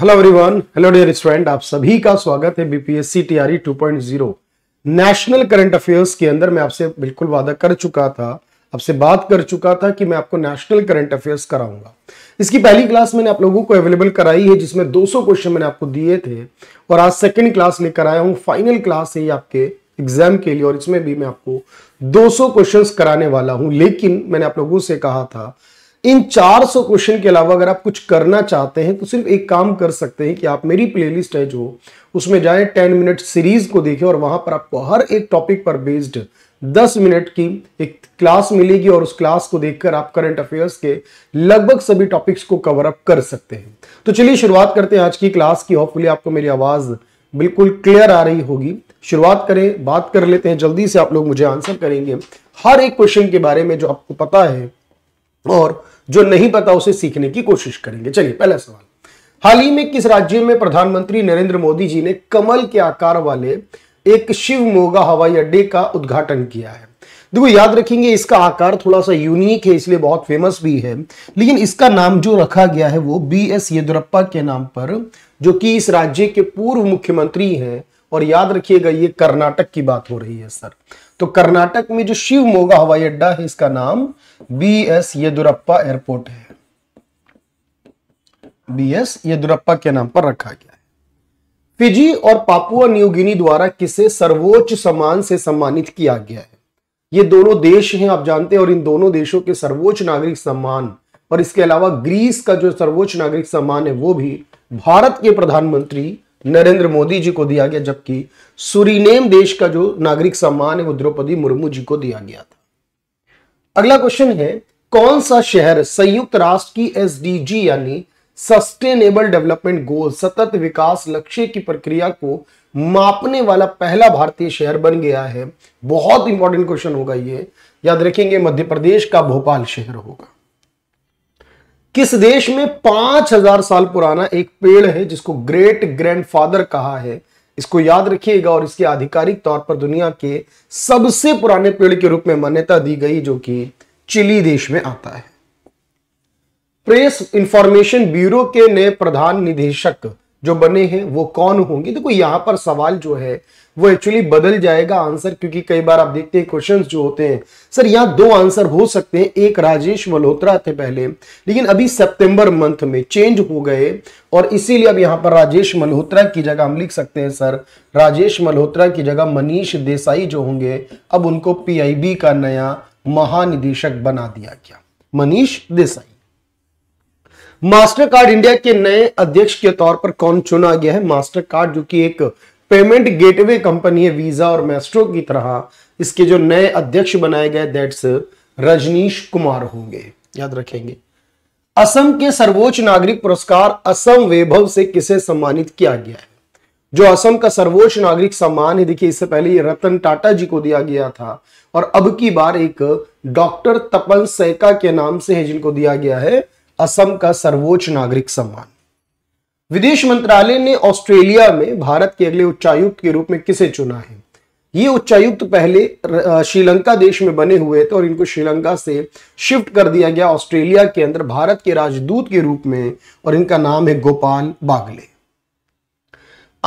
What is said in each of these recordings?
hello everyone hello dear student आप सभी का स्वागत है BPSC TRE 2.0 national current affairs के अंदर मैं आपसे बिल्कुल वादा कर चुका था आपसे बात कर चुका था कि मैं आपको नेशनल करंट अफेयर्स कराऊंगा इसकी पहली क्लास मैंने आप लोगों को अवेलेबल कराई है जिसमें 200 क्वेश्चन मैंने आपको दिए थे और आज सेकेंड क्लास लेकर आया हूँ फाइनल क्लास है आपके एग्जाम के लिए और इसमें भी मैं आपको दो क्वेश्चन कराने वाला हूँ लेकिन मैंने आप लोगों से कहा था इन 400 क्वेश्चन के अलावा अगर आप कुछ करना चाहते हैं तो सिर्फ एक काम कर सकते हैं कि आप मेरी प्लेलिस्ट है जो उसमें जाए 10 मिनट सीरीज को देखें और वहां पर आपको हर एक टॉपिक पर बेस्ड 10 मिनट की एक क्लास मिलेगी और उस क्लास को देखकर आप करंट अफेयर्स के लगभग सभी टॉपिक्स को कवर अप कर सकते हैं तो चलिए शुरुआत करते हैं आज की क्लास की होपफुली आपको मेरी आवाज बिल्कुल क्लियर आ रही होगी शुरुआत करें बात कर लेते हैं जल्दी से आप लोग मुझे आंसर करेंगे हर एक क्वेश्चन के बारे में जो आपको पता है और जो नहीं पता उसे सीखने की कोशिश करेंगे चलिए पहला सवाल हाल ही में किस राज्य में प्रधानमंत्री नरेंद्र मोदी जी ने कमल के आकार वाले एक शिवमोगा हवाई अड्डे का उद्घाटन किया है देखो याद रखेंगे इसका आकार थोड़ा सा यूनिक है इसलिए बहुत फेमस भी है लेकिन इसका नाम जो रखा गया है वो बी एस येदुरप्पा के नाम पर जो कि इस राज्य के पूर्व मुख्यमंत्री हैं और याद रखिएगा ये कर्नाटक की बात हो रही है सर तो कर्नाटक में जो शिव मोगा हवाई अड्डा है इसका नाम बी एस येदुरप्पा एयरपोर्ट है बी एस येदुरप्पा के नाम पर रखा गया है फिजी और पापुआ न्यूगिनी द्वारा किसे सर्वोच्च सम्मान से सम्मानित किया गया है ये दोनों देश हैं आप जानते हैं और इन दोनों देशों के सर्वोच्च नागरिक सम्मान और इसके अलावा ग्रीस का जो सर्वोच्च नागरिक सम्मान है वो भी भारत के प्रधानमंत्री नरेंद्र मोदी जी को दिया गया जबकि सुरीनेम देश का जो नागरिक सम्मान है वो द्रौपदी मुर्मू जी को दिया गया था अगला क्वेश्चन है कौन सा शहर संयुक्त राष्ट्र की एसडीजी यानी सस्टेनेबल डेवलपमेंट गोल सतत विकास लक्ष्य की प्रक्रिया को मापने वाला पहला भारतीय शहर बन गया है बहुत इंपॉर्टेंट क्वेश्चन होगा ये याद रखेंगे मध्य प्रदेश का भोपाल शहर होगा किस देश में पांच हजार साल पुराना एक पेड़ है जिसको ग्रेट ग्रैंडफादर कहा है इसको याद रखिएगा और इसके आधिकारिक तौर पर दुनिया के सबसे पुराने पेड़ के रूप में मान्यता दी गई जो कि चिली देश में आता है प्रेस इंफॉर्मेशन ब्यूरो के नए प्रधान निदेशक जो बने हैं वो कौन होंगे देखो तो यहां पर सवाल जो है वो एक्चुअली बदल जाएगा आंसर क्योंकि कई बार आप देखते हैं क्वेश्चंस जो होते हैं सर यहाँ दो आंसर हो सकते हैं एक राजेश मल्होत्रा थे पहले लेकिन अभी सितंबर मंथ में चेंज हो गए और इसीलिए अब यहाँ पर राजेश मल्होत्रा की जगह हम लिख सकते हैं सर राजेश मल्होत्रा की जगह मनीष देसाई जो होंगे अब उनको पी का नया महानिदेशक बना दिया गया Manish Desai Mastercard India के नए अध्यक्ष के तौर पर कौन चुना गया है मास्टर कार्ड जो कि एक पेमेंट गेटवे कंपनी है वीजा और मेस्ट्रो की तरह इसके जो नए अध्यक्ष बनाए गए दैट्स रजनीश कुमार होंगे याद रखेंगे असम के सर्वोच्च नागरिक पुरस्कार असम वैभव से किसे सम्मानित किया गया है जो असम का सर्वोच्च नागरिक सम्मान है देखिए इससे पहले ये रतन टाटा जी को दिया गया था और अब की बार एक डॉक्टर तपन सैका के नाम से है जिनको दिया गया है असम का सर्वोच्च नागरिक सम्मान विदेश मंत्रालय ने ऑस्ट्रेलिया में भारत के अगले उच्चायुक्त के रूप में किसे चुना है ये उच्चायुक्त पहले श्रीलंका देश में बने हुए थे और इनको श्रीलंका से शिफ्ट कर दिया गया ऑस्ट्रेलिया के अंदर भारत के राजदूत के रूप में और इनका नाम है गोपाल बागले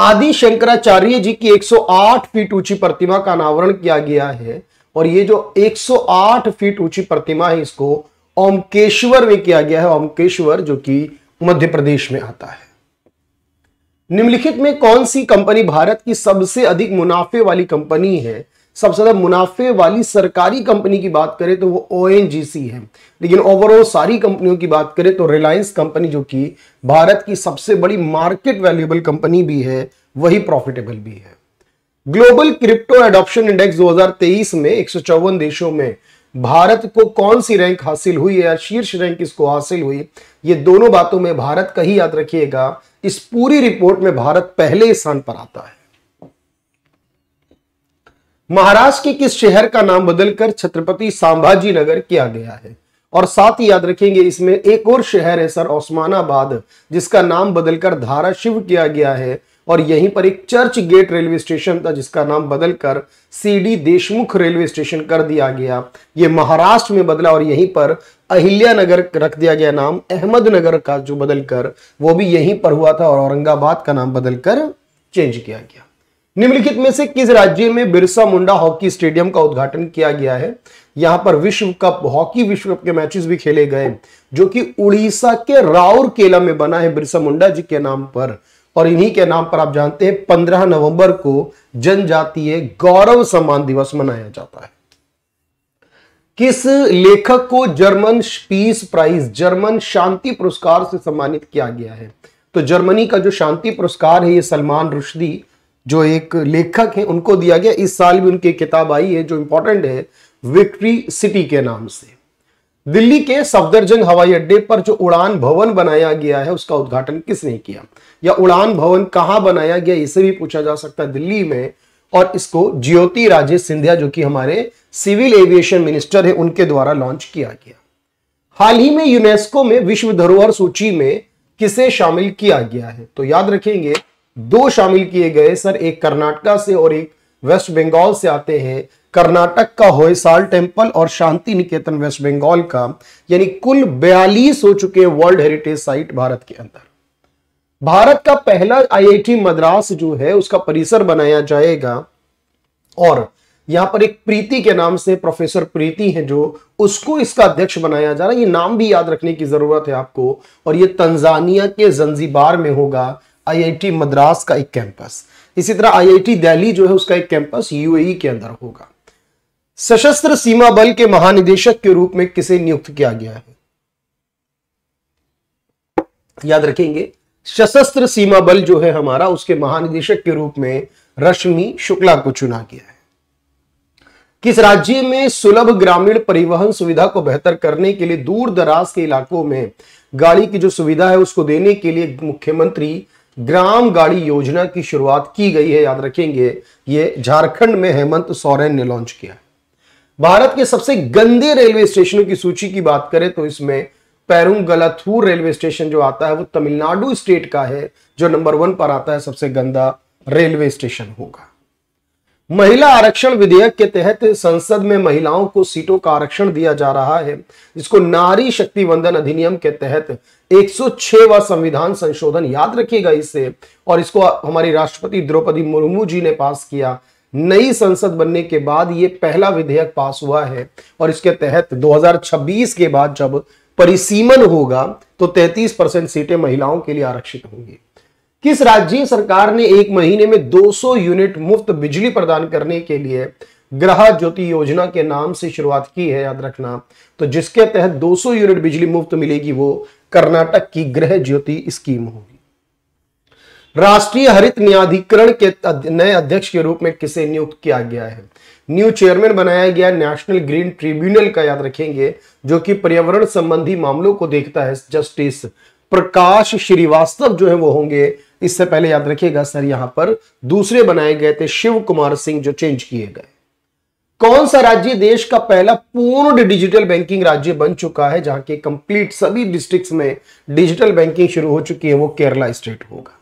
आदि शंकराचार्य जी की 108 फीट ऊंची प्रतिमा का अनावरण किया गया है और ये जो 108 फीट ऊंची प्रतिमा है इसको ओमकेश्वर में किया गया है ओमकेश्वर जो कि मध्य प्रदेश में आता है निम्नलिखित में कौन सी कंपनी भारत की सबसे अधिक मुनाफे वाली कंपनी है सबसे ज्यादा मुनाफे वाली सरकारी कंपनी की बात करें तो वो ओ है लेकिन ओवरऑल सारी कंपनियों की बात करें तो रिलायंस कंपनी जो कि भारत की सबसे बड़ी मार्केट वैल्यूएबल कंपनी भी है वही प्रॉफिटेबल भी है ग्लोबल क्रिप्टो एडॉप्शन इंडेक्स 2023 में एक देशों में भारत को कौन सी रैंक हासिल हुई है या शीर्ष रैंक इसको हासिल हुई ये दोनों बातों में भारत का ही याद रखिएगा इस पूरी रिपोर्ट में भारत पहले स्थान पर आता है महाराष्ट्र के किस शहर का नाम बदलकर छत्रपति संभाजी नगर किया गया है और साथ ही याद रखेंगे इसमें एक और शहर है सर ओस्मानाबाद जिसका नाम बदलकर धारा शिव किया गया है और यहीं पर एक चर्च गेट रेलवे स्टेशन था जिसका नाम बदलकर सीडी देशमुख रेलवे स्टेशन कर दिया गया ये महाराष्ट्र में बदला और यहीं पर अहिल्या नगर रख दिया गया नाम अहमद नगर का जो बदलकर वो भी यहीं पर हुआ था और औरंगाबाद का नाम बदलकर चेंज किया गया निम्नलिखित में से किस राज्य में बिरसा मुंडा हॉकी स्टेडियम का उद्घाटन किया गया है यहां पर विश्व कप हॉकी विश्व कप के मैचेस भी खेले गए जो कि उड़ीसा के राउर केला में बना है बिरसा मुंडा जी के नाम पर और इन्हीं के नाम पर आप जानते हैं पंद्रह नवंबर को जनजातीय गौरव सम्मान दिवस मनाया जाता है किस लेखक को जर्मन पीस प्राइज जर्मन शांति पुरस्कार से सम्मानित किया गया है तो जर्मनी का जो शांति पुरस्कार है ये सलमान रुश्दी जो एक लेखक हैं उनको दिया गया इस साल भी उनकी किताब आई है जो इंपॉर्टेंट है विक्ट्री सिटी के नाम से दिल्ली के सफदरजंग हवाई अड्डे पर जो उड़ान भवन बनाया गया है उसका उद्घाटन किसने किया या उड़ान भवन कहां बनाया गया इसे भी पूछा जा सकता है दिल्ली में और इसको ज्योति राजेश सिंधिया जो कि हमारे सिविल एविएशन मिनिस्टर है उनके द्वारा लॉन्च किया गया हाल ही में यूनेस्को में विश्व धरोहर सूची में किसे शामिल किया गया है तो याद रखेंगे दो शामिल किए गए सर एक कर्नाटका से और एक वेस्ट बंगाल से आते हैं कर्नाटक का होयसाल टेम्पल और शांति निकेतन वेस्ट बंगाल का यानी कुल बयालीस हो चुके हैं वर्ल्ड हेरिटेज साइट भारत के अंदर भारत का पहला आईआईटी मद्रास जो है उसका परिसर बनाया जाएगा और यहां पर एक प्रीति के नाम से प्रोफेसर प्रीति है जो उसको इसका अध्यक्ष बनाया जा रहा है ये नाम भी याद रखने की जरूरत है आपको और ये तंजानिया के जंजीबार में होगा आईआईटी मद्रास का एक कैंपस इसी तरह आईआईटी दिल्ली जो है उसका एक कैंपस यूएई e के अंदर होगा सशस्त्र सीमा बल के महानिदेशक के रूप में किसे नियुक्त किया गया है याद रखेंगे सशस्त्र सीमा बल जो है हमारा उसके महानिदेशक के रूप में रश्मि शुक्ला को चुना गया है किस राज्य में सुलभ ग्रामीण परिवहन सुविधा को बेहतर करने के लिए दूर दराज के इलाकों में गाड़ी की जो सुविधा है उसको देने के लिए मुख्यमंत्री ग्राम गाड़ी योजना की शुरुआत की गई है याद रखेंगे ये झारखंड में हेमंत सोरेन ने लॉन्च किया है भारत के सबसे गंदे रेलवे स्टेशनों की सूची की बात करें तो इसमें पेरुंगलथूर रेलवे स्टेशन जो आता है वो तमिलनाडु स्टेट का है जो नंबर वन पर आता है सबसे गंदा रेलवे स्टेशन होगा महिला आरक्षण विधेयक के तहत संसद में महिलाओं को सीटों का आरक्षण दिया जा रहा है जिसको नारी शक्ति वंदन अधिनियम के तहत 106वां संविधान संशोधन याद रखिएगा इससे और इसको हमारी राष्ट्रपति द्रौपदी मुर्मू जी ने पास किया नई संसद बनने के बाद ये पहला विधेयक पास हुआ है और इसके तहत 2026 के बाद जब परिसीमन होगा तो 33 परसेंट सीटें महिलाओं के लिए आरक्षित होंगी किस राज्य सरकार ने एक महीने में 200 यूनिट मुफ्त बिजली प्रदान करने के लिए ग्रह ज्योति योजना के नाम से शुरुआत की है याद रखना तो जिसके तहत 200 यूनिट बिजली मुफ्त मिलेगी वो कर्नाटक की ग्रह ज्योति स्कीम होगी राष्ट्रीय हरित न्यायाधिकरण के नए अध्यक्ष के रूप में किसे नियुक्त किया गया है न्यू चेयरमैन बनाया गया नेशनल ग्रीन ट्रिब्यूनल का याद रखेंगे जो कि पर्यावरण संबंधी मामलों को देखता है जस्टिस प्रकाश श्रीवास्तव जो है वो होंगे इससे पहले याद रखिएगा सर यहां पर दूसरे बनाए गए थे शिव कुमार सिंह जो चेंज किए गए कौन सा राज्य देश का पहला पूर्ण डिजिटल बैंकिंग राज्य बन चुका है जहां के कंप्लीट सभी डिस्ट्रिक्ट्स में डिजिटल बैंकिंग शुरू हो चुकी है वो केरला स्टेट होगा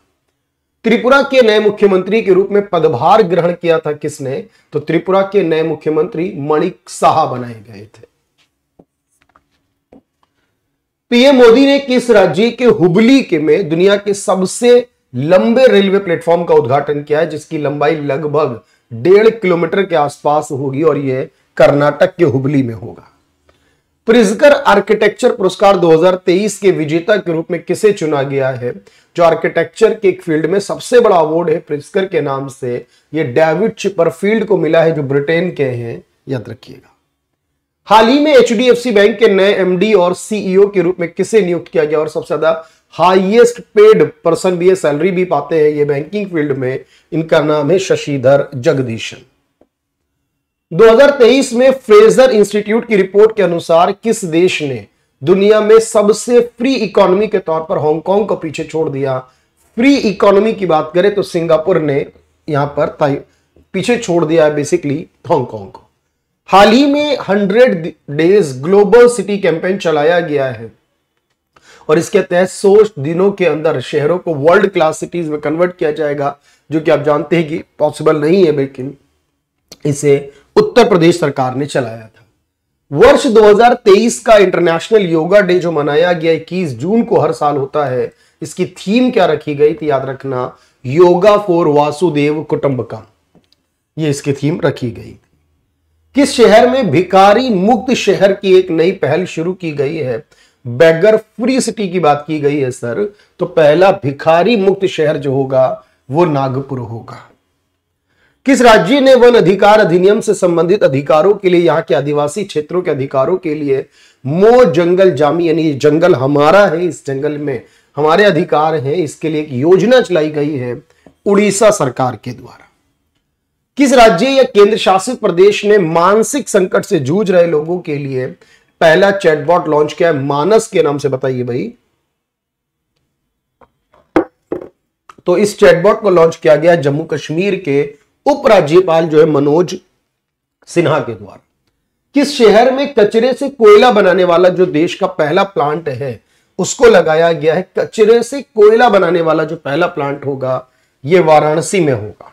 त्रिपुरा के नए मुख्यमंत्री के रूप में पदभार ग्रहण किया था किसने तो त्रिपुरा के नए मुख्यमंत्री मणिक साहा बनाए गए थे पीएम मोदी ने किस राज्य के हुबली के में दुनिया के सबसे लंबे रेलवे प्लेटफॉर्म का उद्घाटन किया है जिसकी लंबाई लगभग डेढ़ किलोमीटर के आसपास होगी और यह कर्नाटक के हुबली में होगा प्रिजकर आर्किटेक्चर पुरस्कार 2023 के विजेता के रूप में किसे चुना गया है जो आर्किटेक्चर के फील्ड में सबसे बड़ा अवार्ड है प्रिजकर के नाम से ये डेविड चिपरफील्ड को मिला है जो ब्रिटेन के हैं याद रखिएगा हाल ही में एच बैंक के नए एमडी और सीईओ e के रूप में किसे नियुक्त किया गया और सबसे ज्यादा हाइएस्ट पेड पर्सन भी सैलरी भी पाते हैं ये बैंकिंग फील्ड में इनका नाम है शशिधर जगदीशन 2023 में फ्रेजर इंस्टीट्यूट की रिपोर्ट के अनुसार किस देश ने दुनिया में सबसे फ्री इकोनॉमी के तौर पर हांगकांग को पीछे छोड़ दिया फ्री इकोनॉमी की बात करें तो सिंगापुर ने यहां पर पीछे छोड़ दिया है बेसिकली हांगकांग को हाल ही में 100 डेज ग्लोबल सिटी कैंपेन चलाया गया है और इसके तहत सौ दिनों के अंदर शहरों को वर्ल्ड क्लास सिटीज में कन्वर्ट किया जाएगा जो कि आप जानते हैं कि पॉसिबल नहीं है लेकिन इसे उत्तर प्रदेश सरकार ने चलाया था वर्ष 2023 का इंटरनेशनल योगा डे जो मनाया गया 21 जून को हर साल होता है इसकी थीम क्या रखी गई थी याद रखना योगा फॉर वासुदेव कुटुंबकम ये इसकी थीम रखी गई किस शहर में भिकारी मुक्त शहर की एक नई पहल शुरू की गई है बैगर फ्री सिटी की बात की गई है सर तो पहला भिखारी मुक्त शहर जो होगा वो नागपुर होगा किस राज्य ने वन अधिकार अधिनियम से संबंधित अधिकारों के लिए यहाँ के आदिवासी क्षेत्रों के अधिकारों के लिए मो जंगल जामी यानी जंगल हमारा है इस जंगल में हमारे अधिकार हैं इसके लिए एक योजना चलाई गई है उड़ीसा सरकार के द्वारा किस राज्य या केंद्र शासित प्रदेश ने मानसिक संकट से जूझ रहे लोगों के लिए पहला चैटबॉट लॉन्च किया है मानस के नाम से बताइए भाई तो इस चैटबॉट को लॉन्च किया गया जम्मू कश्मीर के उपराज्यपाल जो है मनोज सिन्हा के द्वारा किस शहर में कचरे से कोयला बनाने वाला जो देश का पहला प्लांट है उसको लगाया गया है कचरे से कोयला बनाने वाला जो पहला प्लांट होगा यह वाराणसी में होगा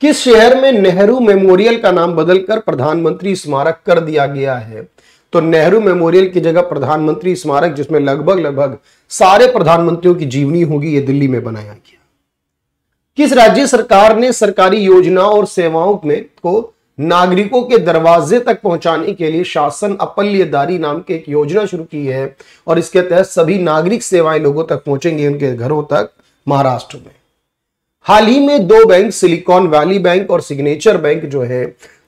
किस शहर में नेहरू मेमोरियल का नाम बदलकर प्रधानमंत्री स्मारक कर दिया गया है तो नेहरू मेमोरियल की जगह प्रधानमंत्री स्मारक जिसमें लगभग लगभग सारे प्रधानमंत्रियों की जीवनी होगी ये दिल्ली में बनाया गया किस राज्य सरकार ने सरकारी योजना और सेवाओं में को नागरिकों के दरवाजे तक पहुंचाने के लिए शासन अपल्यदारी नाम की एक योजना शुरू की है और इसके तहत सभी नागरिक सेवाएं लोगों तक पहुंचेंगी उनके घरों तक महाराष्ट्र में हाल ही में दो बैंक सिलिकॉन वैली बैंक और सिग्नेचर बैंक जो है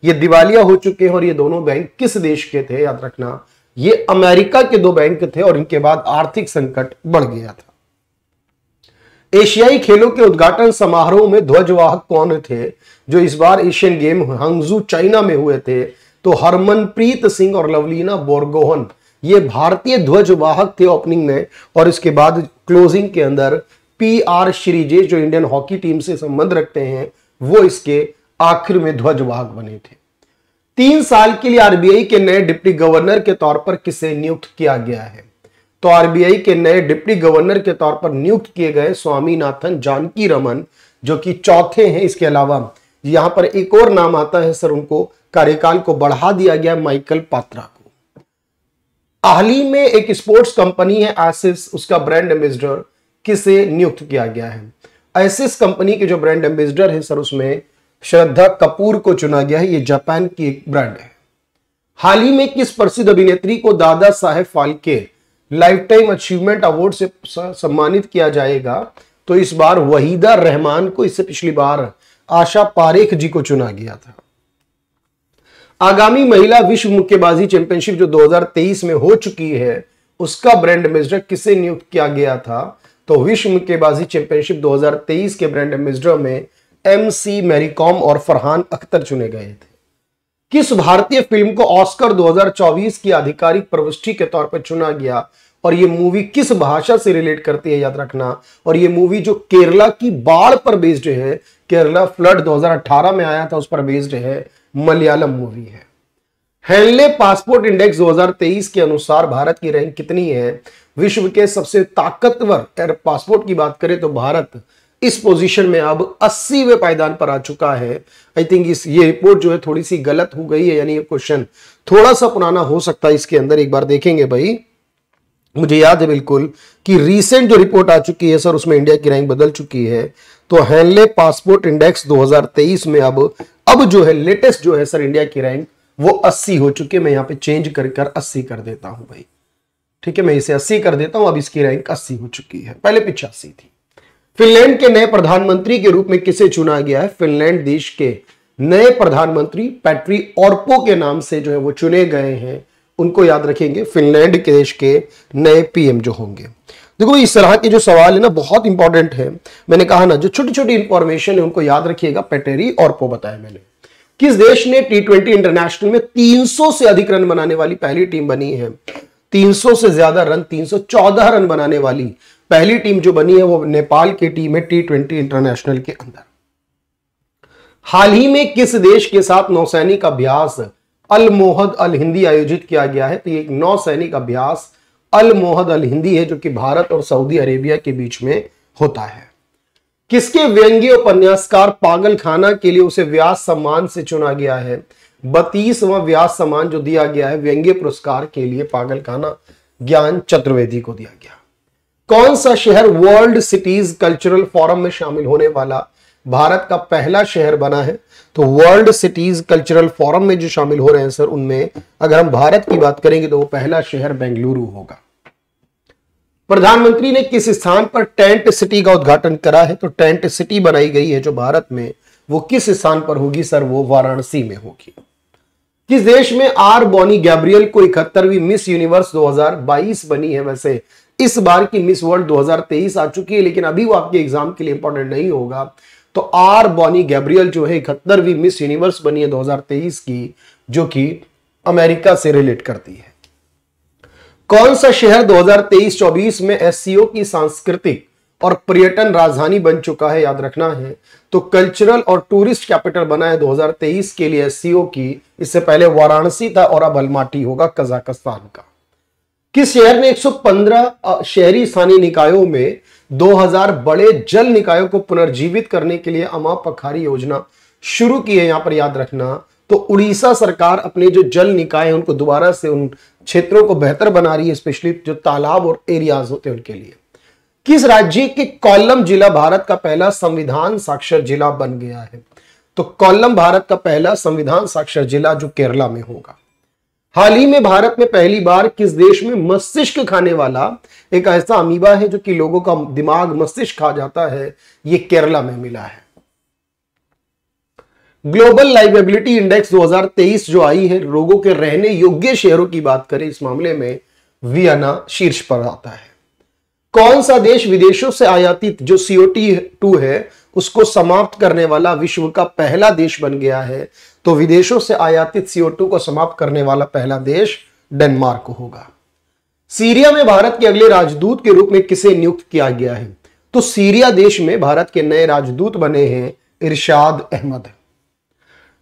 ये दिवालिया हो चुके हैं और ये दोनों बैंक किस देश के थे याद रखना ये अमेरिका के दो बैंक थे और इनके बाद आर्थिक संकट बढ़ गया था एशियाई खेलों के उद्घाटन समारोह में ध्वजवाहक कौन थे जो इस बार एशियन गेम हंगजू चाइना में हुए थे तो हरमनप्रीत सिंह और लवलीना बोरगोहन ये भारतीय ध्वजवाहक थे ओपनिंग में और इसके बाद क्लोजिंग के अंदर पी आर श्रीजे जो इंडियन हॉकी टीम से संबंध रखते हैं वो इसके आखिर में ध्वजवाहक बने थे तीन साल के लिए आरबीआई के नए डिप्टी गवर्नर के तौर पर किसे नियुक्त किया गया है तो आरबीआई के नए डिप्टी गवर्नर के तौर पर नियुक्त किए गए स्वामीनाथन जानकी रमन जो कि चौथे हैं इसके अलावा यहां पर एक और नाम आता है सर उनको कार्यकाल को बढ़ा दिया गया माइकल पात्रा को आहली में एक स्पोर्ट्स कंपनी है आसिस उसका ब्रांड एम्बेसडर किसे नियुक्त किया गया है एसिस कंपनी के जो ब्रांड एम्बेसडर है सर उसमें श्रद्धा कपूर को चुना गया है ये जापान की एक ब्रांड है हाल ही में किस प्रसिद्ध अभिनेत्री को Dada Saheb Phalke lifetime achievement award से सम्मानित किया जाएगा तो इस बार वहीदा रहमान को इससे पिछली बार आशा पारेख जी को चुना गया था आगामी महिला विश्व मुक्केबाजी चैंपियनशिप जो 2023 में हो चुकी है उसका ब्रांड एम्बेसडर किसे नियुक्त किया गया था तो विश्व मुक्केबाजी चैंपियनशिप 2023 के ब्रांड एम्बेसडर में एम सी मैरीकॉम और फरहान अख्तर चुने गए थे किस भारतीय फिल्म को ऑस्कर 2024 की आधिकारिक प्रविष्टि के तौर पर चुना गया और ये मूवी किस भाषा से रिलेट करती है याद रखना और ये मूवी जो केरला की बाढ़ पर बेस्ड है केरला फ्लड 2018 में आया था उस पर बेस्ड है मलयालम मूवी है हेनले पासपोर्ट इंडेक्स 2023 के अनुसार भारत की रैंक कितनी है विश्व के सबसे ताकतवर पासपोर्ट की बात करें तो भारत इस पोजीशन में अब 80वें पायदान पर आ चुका है आई थिंक इस ये रिपोर्ट जो है थोड़ी सी गलत हो गई है यानी ये क्वेश्चन थोड़ा सा पुराना हो सकता है इसके अंदर एक बार देखेंगे भाई मुझे याद है बिल्कुल कि रीसेंट जो रिपोर्ट आ चुकी है सर उसमें इंडिया की रैंक बदल चुकी है तो हैनले पासपोर्ट इंडेक्स 2023 में अब अब जो है लेटेस्ट जो है सर इंडिया की रैंक वो 80 हो चुकी है मैं यहाँ पे चेंज कर कर अस्सी कर देता हूं भाई ठीक है मैं इसे 80 कर देता हूं अब इसकी रैंक 80 हो चुकी है पहले पिछासी थी फिनलैंड के नए प्रधानमंत्री के रूप में किसे चुना गया है फिनलैंड देश के नए प्रधानमंत्री पैट्री ऑर्पो के नाम से जो है वो चुने गए हैं उनको याद रखेंगे फिनलैंड के देश के नए पीएम जो होंगे देखो इस तरह के जो सवाल है ना बहुत इंपॉर्टेंट है मैंने कहा ना जो छोटी छोटी इंफॉर्मेशन है उनको याद रखिएगा पेटेरी और पो बताया मैंने किस देश ने टी ट्वेंटी इंटरनेशनल में 300 से अधिक रन बनाने वाली पहली टीम बनी है 300 से ज्यादा रन 314 रन बनाने वाली पहली टीम जो बनी है वो नेपाल की टीम है टी ट्वेंटी इंटरनेशनल के अंदर हाल ही में किस देश के साथ नौसैनिक अभ्यास अल मोहद अल हिंदी आयोजित किया गया है तो ये नौसैनिक अभ्यास अल मोहद अल हिंदी है जो कि भारत और सऊदी अरेबिया के बीच में होता है किसके व्यंग्य उपन्यासकार पागल खाना के लिए उसे व्यास सम्मान से चुना गया है बत्तीसवा व्यास सम्मान जो दिया गया है व्यंग्य पुरस्कार के लिए पागल खाना ज्ञान चतुर्वेदी को दिया गया कौन सा शहर वर्ल्ड सिटीज कल्चरल फोरम में शामिल होने वाला भारत का पहला शहर बना है तो वर्ल्ड सिटीज कल्चरल फोरम में जो शामिल हो रहे हैं सर उनमें अगर हम भारत की बात करेंगे तो वो पहला शहर बेंगलुरु होगा प्रधानमंत्री ने किस स्थान पर टेंट सिटी का उद्घाटन करा है तो टेंट सिटी बनाई गई है जो भारत में वो किस स्थान पर होगी सर वो वाराणसी में होगी किस देश में आर बॉनी गैब्रियल को इकहत्तरवीं मिस यूनिवर्स 2022 बनी है वैसे इस बार की मिस वर्ल्ड 2023 आ चुकी है लेकिन अभी वो आपके एग्जाम के लिए इंपॉर्टेंट नहीं होगा तो आर बॉनी गैब्रियल जो है इकहत्तरवीं मिस यूनिवर्स बनी है 2023 की जो कि अमेरिका से रिलेट करती है कौन सा शहर 2023-24 में एस की सांस्कृतिक और पर्यटन राजधानी बन चुका है याद रखना है तो कल्चरल और टूरिस्ट कैपिटल बना है 2023 के लिए एस की इससे पहले वाराणसी था और अब अलमाटी होगा कजाकिस्तान का कि शहर ने 115 शहरी स्थानीय निकायों में 2000 बड़े जल निकायों को पुनर्जीवित करने के लिए अमा पखारी योजना शुरू की है यहां पर याद रखना तो उड़ीसा सरकार अपने जो जल निकाय है उनको दोबारा से उन क्षेत्रों को बेहतर बना रही है स्पेशली जो तालाब और एरियाज होते हैं उनके लिए किस राज्य के कोल्लम जिला भारत का पहला संविधान साक्षर जिला बन गया है तो कोल्लम भारत का पहला संविधान साक्षर जिला जो केरला में होगा हाल ही में भारत में पहली बार किस देश में मस्तिष्क खाने वाला एक ऐसा अमीबा है जो कि लोगों का दिमाग मस्तिष्क खा जाता है यह केरला में मिला है ग्लोबल लाइवेबिलिटी इंडेक्स 2023 जो आई है लोगों के रहने योग्य शहरों की बात करें इस मामले में वियना शीर्ष पर आता है कौन सा देश विदेशों से आयातित जो सीओटी टू है उसको समाप्त करने वाला विश्व का पहला देश बन गया है तो विदेशों से आयातित सीओ को समाप्त करने वाला पहला देश डेनमार्क होगा सीरिया में भारत के अगले राजदूत के रूप में किसे नियुक्त किया गया है तो सीरिया देश में भारत के नए राजदूत बने हैं इरशाद अहमद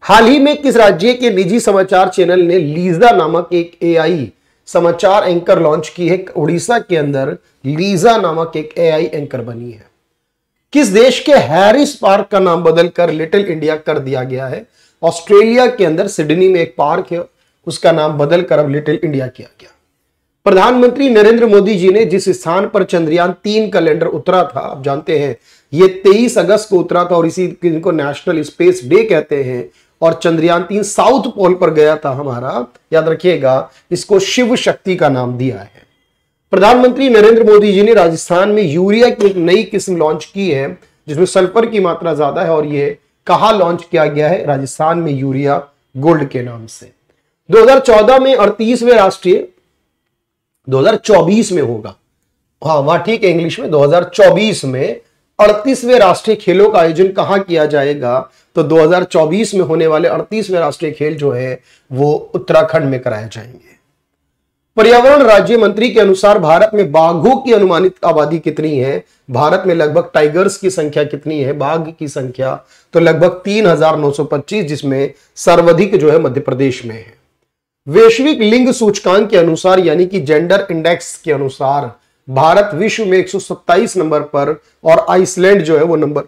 हाल ही में किस राज्य के निजी समाचार चैनल ने लीजा नामक एक एआई समाचार एंकर लॉन्च की है उड़ीसा के अंदर लीजा नामक एक एआई एंकर बनी है किस देश के हैरिस पार्क का नाम बदलकर लिटिल इंडिया कर दिया गया है ऑस्ट्रेलिया के अंदर सिडनी में एक पार्क है उसका नाम बदलकर अब लिटिल इंडिया किया गया प्रधानमंत्री नरेंद्र मोदी जी ने जिस स्थान पर चंद्रयान तीन का लैंडर उतरा था आप जानते हैं ये 23 अगस्त को उतरा था और इसी दिन को नेशनल स्पेस डे कहते हैं और चंद्रयान तीन साउथ पोल पर गया था हमारा याद रखिएगा इसको शिव शक्ति का नाम दिया है प्रधानमंत्री नरेंद्र मोदी जी ने राजस्थान में यूरिया की एक नई किस्म लॉन्च की है जिसमें सल्फर की मात्रा ज्यादा है और यह कहा लॉन्च किया गया है राजस्थान में यूरिया गोल्ड के नाम से 2014 में अड़तीसवें राष्ट्रीय 2024 में होगा हाँ वहां ठीक है इंग्लिश में 2024 में अड़तीसवें राष्ट्रीय खेलों का आयोजन कहा किया जाएगा तो 2024 में होने वाले अड़तीसवें राष्ट्रीय खेल जो है वो उत्तराखंड में कराए जाएंगे पर्यावरण राज्य मंत्री के अनुसार भारत में बाघों की अनुमानित आबादी कितनी है भारत में लगभग टाइगर्स की संख्या कितनी है बाघ की संख्या तो लगभग 3,925 जिसमें सर्वाधिक जो है मध्य प्रदेश में है वैश्विक लिंग सूचकांक के अनुसार यानी कि जेंडर इंडेक्स के अनुसार भारत विश्व में एक नंबर पर और आइसलैंड जो है वो नंबर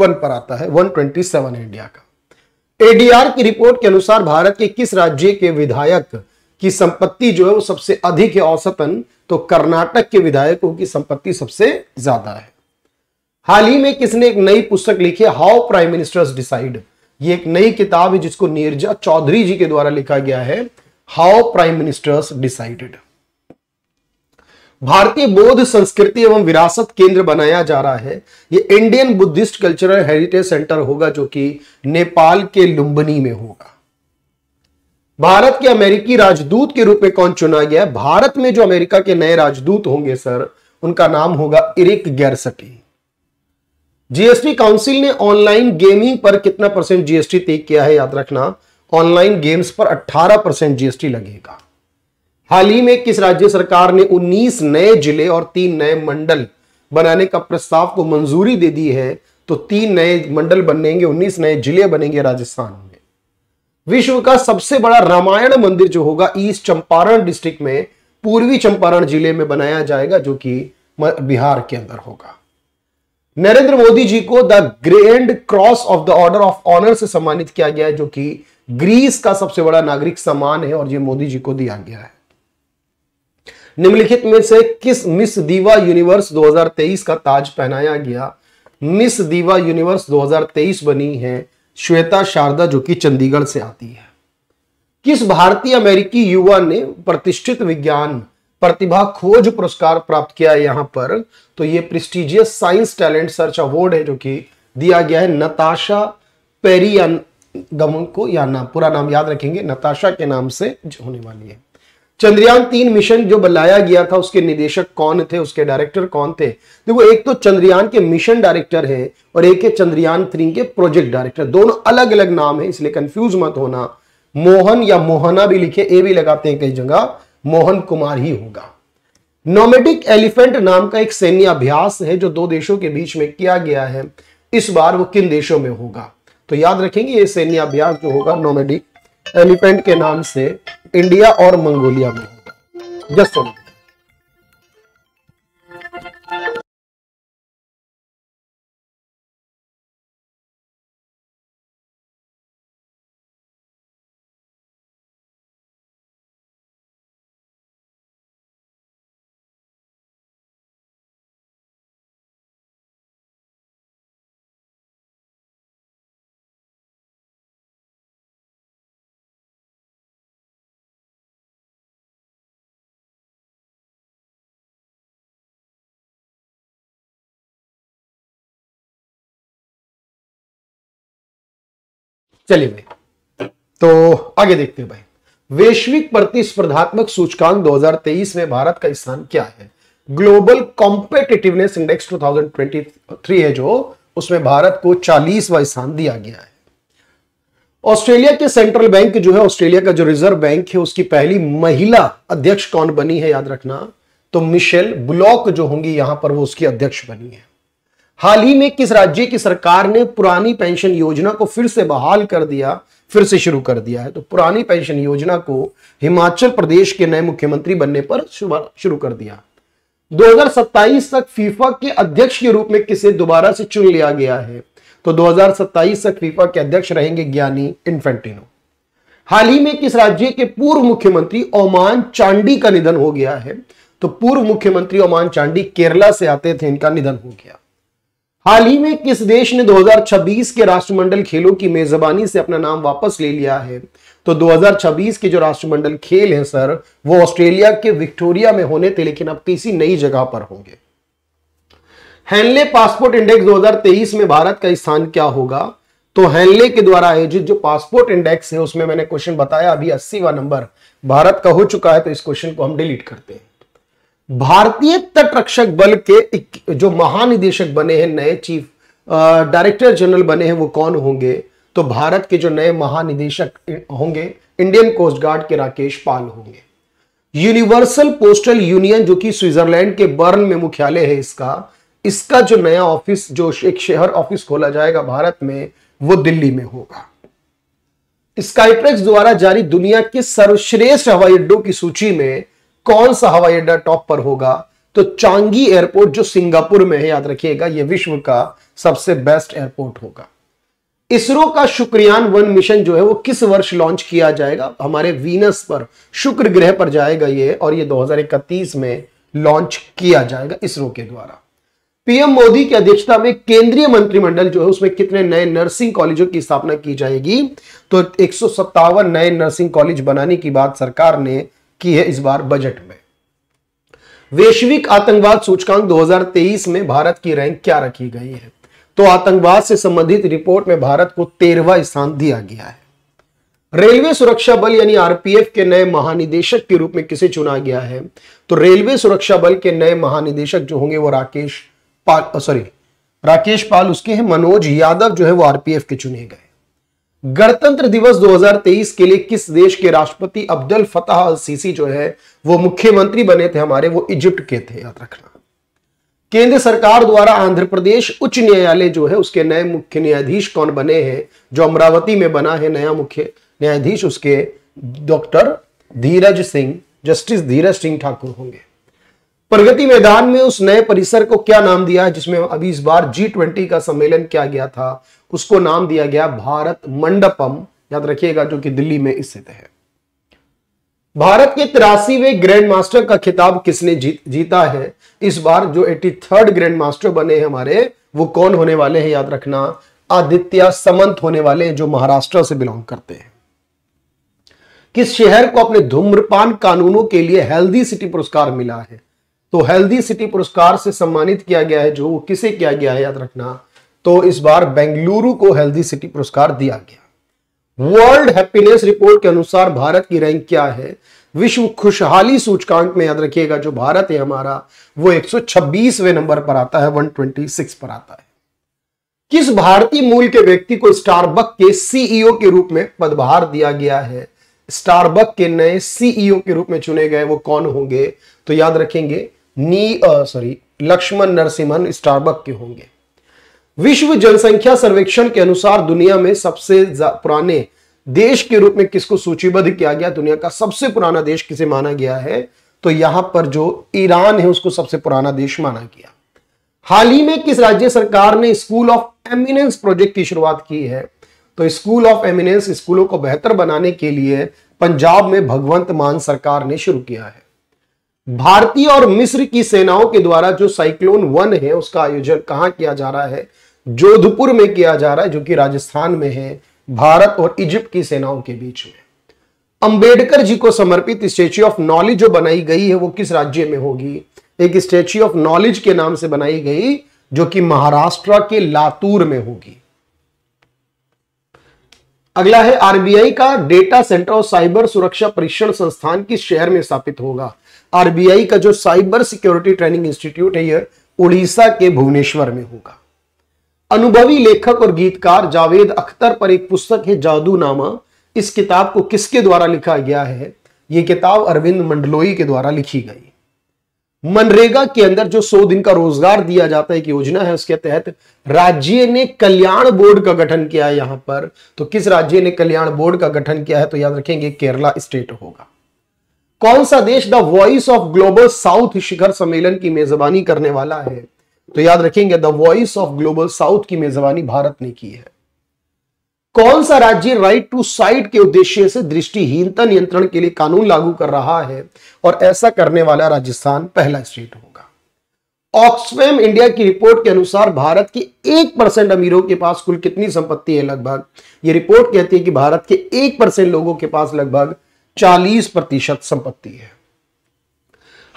वन पर आता है वन इंडिया का एडीआर की रिपोर्ट के अनुसार भारत के किस राज्य के विधायक की संपत्ति जो है वो सबसे अधिक है औसतन तो कर्नाटक के विधायकों की संपत्ति सबसे ज्यादा है हाल ही में किसने एक नई पुस्तक लिखी है हाउ प्राइम मिनिस्टर्स डिसाइड ये एक नई किताब है जिसको नीरजा चौधरी जी के द्वारा लिखा गया है हाउ प्राइम मिनिस्टर्स डिसाइडेड भारतीय बौद्ध संस्कृति एवं विरासत केंद्र बनाया जा रहा है यह Indian Buddhist cultural heritage centre होगा जो कि नेपाल के लुम्बनी में होगा भारत के अमेरिकी राजदूत के रूप में कौन चुना गया है भारत में जो अमेरिका के नए राजदूत होंगे सर उनका नाम होगा इरिक गैरसटी जीएसटी काउंसिल ने ऑनलाइन गेमिंग पर कितना परसेंट जीएसटी तय किया है याद रखना ऑनलाइन गेम्स पर 18 परसेंट जीएसटी लगेगा हाल ही में किस राज्य सरकार ने 19 नए जिले और तीन नए मंडल बनाने का प्रस्ताव को मंजूरी दे दी है तो तीन नए मंडल बनेंगे 19 नए जिले बनेंगे राजस्थान में विश्व का सबसे बड़ा रामायण मंदिर जो होगा ईस्ट चंपारण डिस्ट्रिक्ट में पूर्वी चंपारण जिले में बनाया जाएगा जो कि बिहार के अंदर होगा नरेंद्र मोदी जी को the grade cross of the order of honour से सम्मानित किया गया है जो कि ग्रीस का सबसे बड़ा नागरिक सम्मान है और ये मोदी जी को दिया गया है निम्नलिखित में से किस मिस दीवा यूनिवर्स 2023 का ताज पहनाया गया मिस दीवा यूनिवर्स 2023 बनी है श्वेता शारदा जो कि चंडीगढ़ से आती है किस भारतीय अमेरिकी युवा ने प्रतिष्ठित विज्ञान प्रतिभा खोज पुरस्कार प्राप्त किया है यहां पर तो ये prestigious science talent search award है जो कि दिया गया है नताशा पेरियन गमन को या नाम पूरा नाम याद रखेंगे नताशा के नाम से होने वाली है चंद्रयान तीन मिशन जो बुलाया गया था उसके निदेशक कौन थे उसके डायरेक्टर कौन थे देखो एक तो चंद्रयान के मिशन डायरेक्टर है और एक है चंद्रयान थ्री के प्रोजेक्ट डायरेक्टर दोनों अलग अलग नाम है इसलिए कंफ्यूज मत होना मोहन या मोहना भी लिखे ए भी लगाते हैं कई जगह मोहन कुमार ही होगा नोमेटिक एलिफेंट नाम का एक सैन्य अभ्यास है जो दो देशों के बीच में किया गया है इस बार वो किन देशों में होगा तो याद रखेंगे ये सैन्य अभ्यास जो होगा नोमेडिक एलिफेंट के नाम से इंडिया और मंगोलिया में जस्ट सुनो चलिए भाई तो आगे देखते हैं भाई वैश्विक प्रतिस्पर्धात्मक सूचकांक 2023 में भारत का स्थान क्या है ग्लोबल कॉम्पिटेटिवनेस इंडेक्स 2023 है जो उसमें भारत को 40वां स्थान दिया गया है ऑस्ट्रेलिया के सेंट्रल बैंक जो है ऑस्ट्रेलिया का जो रिजर्व बैंक है उसकी पहली महिला अध्यक्ष कौन बनी है याद रखना तो मिशेल ब्लॉक जो होंगी यहां पर वो उसकी अध्यक्ष बनी है हाल ही में किस राज्य की सरकार ने पुरानी पेंशन योजना को फिर से बहाल कर दिया फिर से शुरू कर दिया है तो पुरानी पेंशन योजना को हिमाचल प्रदेश के नए मुख्यमंत्री बनने पर शुरू कर दिया 2027 तक फीफा के अध्यक्ष के रूप में किसे दोबारा से चुन लिया गया है तो 2027 तक फीफा के अध्यक्ष रहेंगे ज्ञानी इन्फेंटिनो हाल ही में किस राज्य के पूर्व मुख्यमंत्री ओमान चांडी का निधन हो गया है तो पूर्व मुख्यमंत्री ओमान चांडी केरला से आते थे इनका निधन हो गया हाल ही में किस देश ने 2026 के राष्ट्रमंडल खेलों की मेजबानी से अपना नाम वापस ले लिया है तो 2026 के जो राष्ट्रमंडल खेल हैं सर वो ऑस्ट्रेलिया के विक्टोरिया में होने थे लेकिन अब किसी नई जगह पर होंगे हैनले पासपोर्ट इंडेक्स 2023 में भारत का स्थान क्या होगा तो हैनले के द्वारा आयोजित जो पासपोर्ट इंडेक्स है उसमें मैंने क्वेश्चन बताया अभी अस्सीवा नंबर भारत का हो चुका है तो इस क्वेश्चन को हम डिलीट करते हैं भारतीय तटरक्षक बल के जो महानिदेशक बने हैं नए चीफ डायरेक्टर जनरल बने हैं वो कौन होंगे तो भारत के जो नए महानिदेशक होंगे इंडियन कोस्ट गार्ड के राकेश पाल होंगे यूनिवर्सल पोस्टल यूनियन जो कि स्विट्जरलैंड के बर्न में मुख्यालय है इसका इसका जो नया ऑफिस जो एक शहर ऑफिस खोला जाएगा भारत में वो दिल्ली में होगा स्काईप्रेक्स द्वारा जारी दुनिया के सर्वश्रेष्ठ हवाई अड्डों की सूची में कौन सा हवाई अड्डा टॉप पर होगा तो चांगी एयरपोर्ट जो सिंगापुर में है याद रखिएगा यह विश्व का सबसे बेस्ट एयरपोर्ट होगा इसरो का शुक्रयान वन मिशन जो है वो किस वर्ष लॉन्च किया जाएगा हमारे वीनस पर शुक्र ग्रह पर जाएगा ये और ये 2031 में लॉन्च किया जाएगा इसरो के द्वारा पीएम मोदी की अध्यक्षता में केंद्रीय मंत्रिमंडल जो है उसमें कितने नए नर्सिंग कॉलेजों की स्थापना की जाएगी तो एक नए नर्सिंग कॉलेज बनाने की बात सरकार ने की है इस बार बजट में वैश्विक आतंकवाद सूचकांक 2023 में भारत की रैंक क्या रखी गई है तो आतंकवाद से संबंधित रिपोर्ट में भारत को तेरहवा स्थान दिया गया है रेलवे सुरक्षा बल यानी आरपीएफ के नए महानिदेशक के रूप में किसे चुना गया है तो रेलवे सुरक्षा बल के नए महानिदेशक जो होंगे वो राकेश पाल सॉरी राकेश पाल उसके हैं मनोज यादव जो है वो आरपीएफ के चुने गए गणतंत्र दिवस 2023 के लिए किस देश के राष्ट्रपति अब्दुल फतेह अल सीसी जो है वो मुख्यमंत्री बने थे हमारे वो इजिप्ट के थे याद रखना केंद्र सरकार द्वारा आंध्र प्रदेश उच्च न्यायालय जो है उसके नए मुख्य न्यायाधीश कौन बने हैं जो अमरावती में बना है नया मुख्य न्यायाधीश उसके डॉक्टर धीरज सिंह जस्टिस धीरज सिंह ठाकुर होंगे प्रगति मैदान में उस नए परिसर को क्या नाम दिया जिसमें अभी इस बार जी ट्वेंटी का सम्मेलन किया गया था उसको नाम दिया गया भारत मंडपम याद रखिएगा जो कि दिल्ली में स्थित है भारत के तिरासीवे ग्रैंड मास्टर का खिताब किसने जीत जीता है इस बार जो एटी थर्ड ग्रैंड मास्टर बने हैं हमारे वो कौन होने वाले हैं याद रखना आदित्य समंत होने वाले हैं जो महाराष्ट्र से बिलोंग करते हैं किस शहर को अपने धूम्रपान कानूनों के लिए हेल्दी सिटी पुरस्कार मिला है तो हेल्दी सिटी पुरस्कार से सम्मानित किया गया है जो किसे किया गया है याद रखना तो इस बार बेंगलुरु को हेल्दी सिटी पुरस्कार दिया गया वर्ल्ड हैप्पीनेस रिपोर्ट के अनुसार भारत की रैंक क्या है विश्व खुशहाली सूचकांक में याद रखिएगा जो भारत है हमारा वो 126वें नंबर पर आता है 126 पर आता है किस भारतीय मूल के व्यक्ति को स्टारबक के सीईओ के रूप में पदभार दिया गया है स्टारबक के नए सीईओ के रूप में चुने गए वो कौन होंगे तो याद रखेंगे नी सॉरी लक्ष्मण नरसिम्हन स्टारबक के होंगे विश्व जनसंख्या सर्वेक्षण के अनुसार दुनिया में सबसे पुराने देश के रूप में किसको सूचीबद्ध किया गया दुनिया का सबसे पुराना देश किसे माना गया है तो यहां पर जो ईरान है उसको सबसे पुराना देश माना गया हाल ही में किस राज्य सरकार ने स्कूल ऑफ एमिनेंस प्रोजेक्ट की शुरुआत की है तो स्कूल ऑफ एमिनेंस स्कूलों को बेहतर बनाने के लिए पंजाब में भगवंत मान सरकार ने शुरू किया है भारतीय और मिस्र की सेनाओं के द्वारा जो साइक्लोन वन है उसका आयोजन कहां किया जा रहा है जोधपुर में किया जा रहा है जो कि राजस्थान में है भारत और इजिप्ट की सेनाओं के बीच में अंबेडकर जी को समर्पित स्टेच्यू ऑफ नॉलेज जो बनाई गई है वो किस राज्य में होगी एक स्टेच्यू ऑफ नॉलेज के नाम से बनाई गई जो कि महाराष्ट्र के लातूर में होगी अगला है आरबीआई का डेटा सेंटर और साइबर सुरक्षा परीक्षण संस्थान किस शहर में स्थापित होगा आरबीआई का जो साइबर सिक्योरिटी ट्रेनिंग इंस्टीट्यूट है यह उड़ीसा के भुवनेश्वर में होगा अनुभवी लेखक और गीतकार जावेद अख्तर पर एक पुस्तक है जादू नामा इस किताब को किसके द्वारा लिखा गया है यह किताब अरविंद मंडलोई के द्वारा लिखी गई मनरेगा के अंदर जो सौ दिन का रोजगार दिया जाता है एक योजना है उसके तहत राज्य ने कल्याण बोर्ड का गठन किया है यहां पर तो किस राज्य ने कल्याण बोर्ड का गठन किया है तो याद रखेंगे केरला स्टेट होगा कौन सा देश the voice of global south शिखर सम्मेलन की मेजबानी करने वाला है तो याद रखेंगे the voice of global south की मेजबानी भारत ने की है कौन सा राज्य राइट टू साइट के उद्देश्य से दृष्टिहीनता नियंत्रण के लिए कानून लागू कर रहा है और ऐसा करने वाला राजस्थान पहला स्टेट होगा ऑक्सफेम इंडिया की रिपोर्ट के अनुसार भारत के एक परसेंट अमीरों के पास कुल कितनी संपत्ति है लगभग यह रिपोर्ट कहती है कि भारत के एक परसेंट लोगों के पास लगभग चालीस प्रतिशत संपत्ति है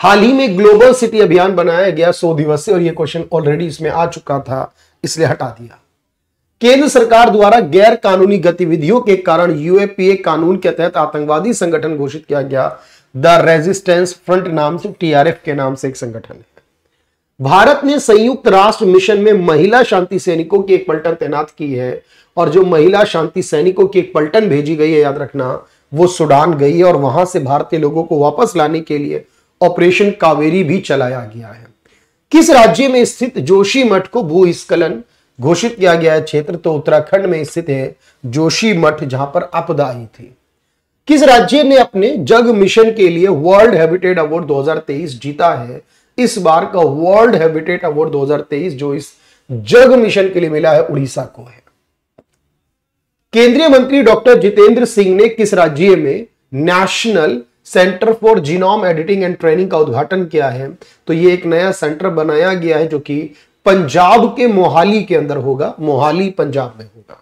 हाल ही में ग्लोबल सिटी अभियान बनाया गया सौ दिवस से और यह क्वेश्चन ऑलरेडी इसमें आ चुका था इसलिए हटा दिया केंद्र सरकार द्वारा गैर कानूनी गतिविधियों के कारण यूएपीए कानून के तहत आतंकवादी संगठन घोषित किया गया द रेजिस्टेंस फ्रंट नाम से टीआरएफ के नाम से एक संगठन है भारत ने संयुक्त राष्ट्र मिशन में महिला शांति सैनिकों की एक पलटन तैनात की है और जो महिला शांति सैनिकों की एक पलटन भेजी गई है याद रखना वो सुडान गई है और वहां से भारतीय लोगों को वापस लाने के लिए ऑपरेशन कावेरी भी चलाया गया है किस राज्य में स्थित जोशी मठ को भूस्खलन घोषित किया गया है क्षेत्र तो उत्तराखंड में स्थित है जोशी मठ जहां पर आपदा आई थी किस राज्य ने अपने जग मिशन के लिए वर्ल्ड हैबिटेट अवार्ड 2023 जीता है इस बार का वर्ल्ड हैबिटेट अवार्ड 2023 जो इस जग मिशन के लिए मिला है उड़ीसा को है केंद्रीय मंत्री डॉक्टर जितेंद्र सिंह ने किस राज्य में national centre for genome editing and training का उद्घाटन किया है तो ये एक नया सेंटर बनाया गया है जो कि पंजाब के मोहाली के अंदर होगा मोहाली पंजाब में होगा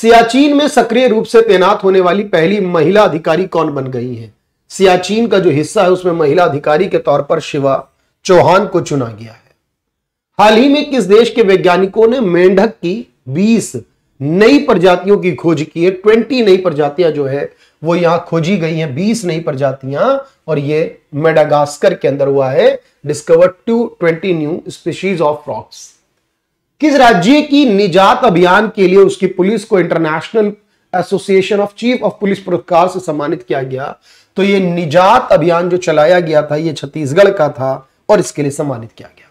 सियाचिन में सक्रिय रूप से तैनात होने वाली पहली महिला अधिकारी कौन बन गई है सियाचिन का जो हिस्सा है उसमें महिला अधिकारी के तौर पर शिवा चौहान को चुना गया है हाल ही में किस देश के वैज्ञानिकों ने मेंढक की नई प्रजातियों की खोज की है ट्वेंटी नई प्रजातियां जो है वो यहां खोजी गई हैं बीस नई प्रजातियां और ये मेडागास्कर के अंदर हुआ है discover two twenty new species of frogs किस राज्य की निजात अभियान के लिए उसकी पुलिस को international association of chief of police पुरस्कार से सम्मानित किया गया तो ये निजात अभियान जो चलाया गया था ये छत्तीसगढ़ का था और इसके लिए सम्मानित किया गया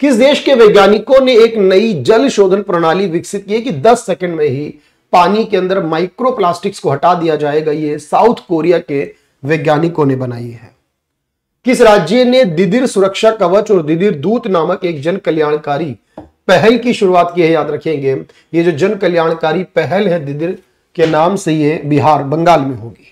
किस देश के वैज्ञानिकों ने एक नई जल शोधन प्रणाली विकसित की है कि 10 सेकंड में ही पानी के अंदर माइक्रोप्लास्टिक्स को हटा दिया जाएगा ये साउथ कोरिया के वैज्ञानिकों ने बनाई है किस राज्य ने दिदिर सुरक्षा कवच और दिदिर दूत नामक एक जन कल्याणकारी पहल की शुरुआत की है याद रखेंगे ये जो जन कल्याणकारी पहल है दिदिर के नाम से ये बिहार बंगाल में होगी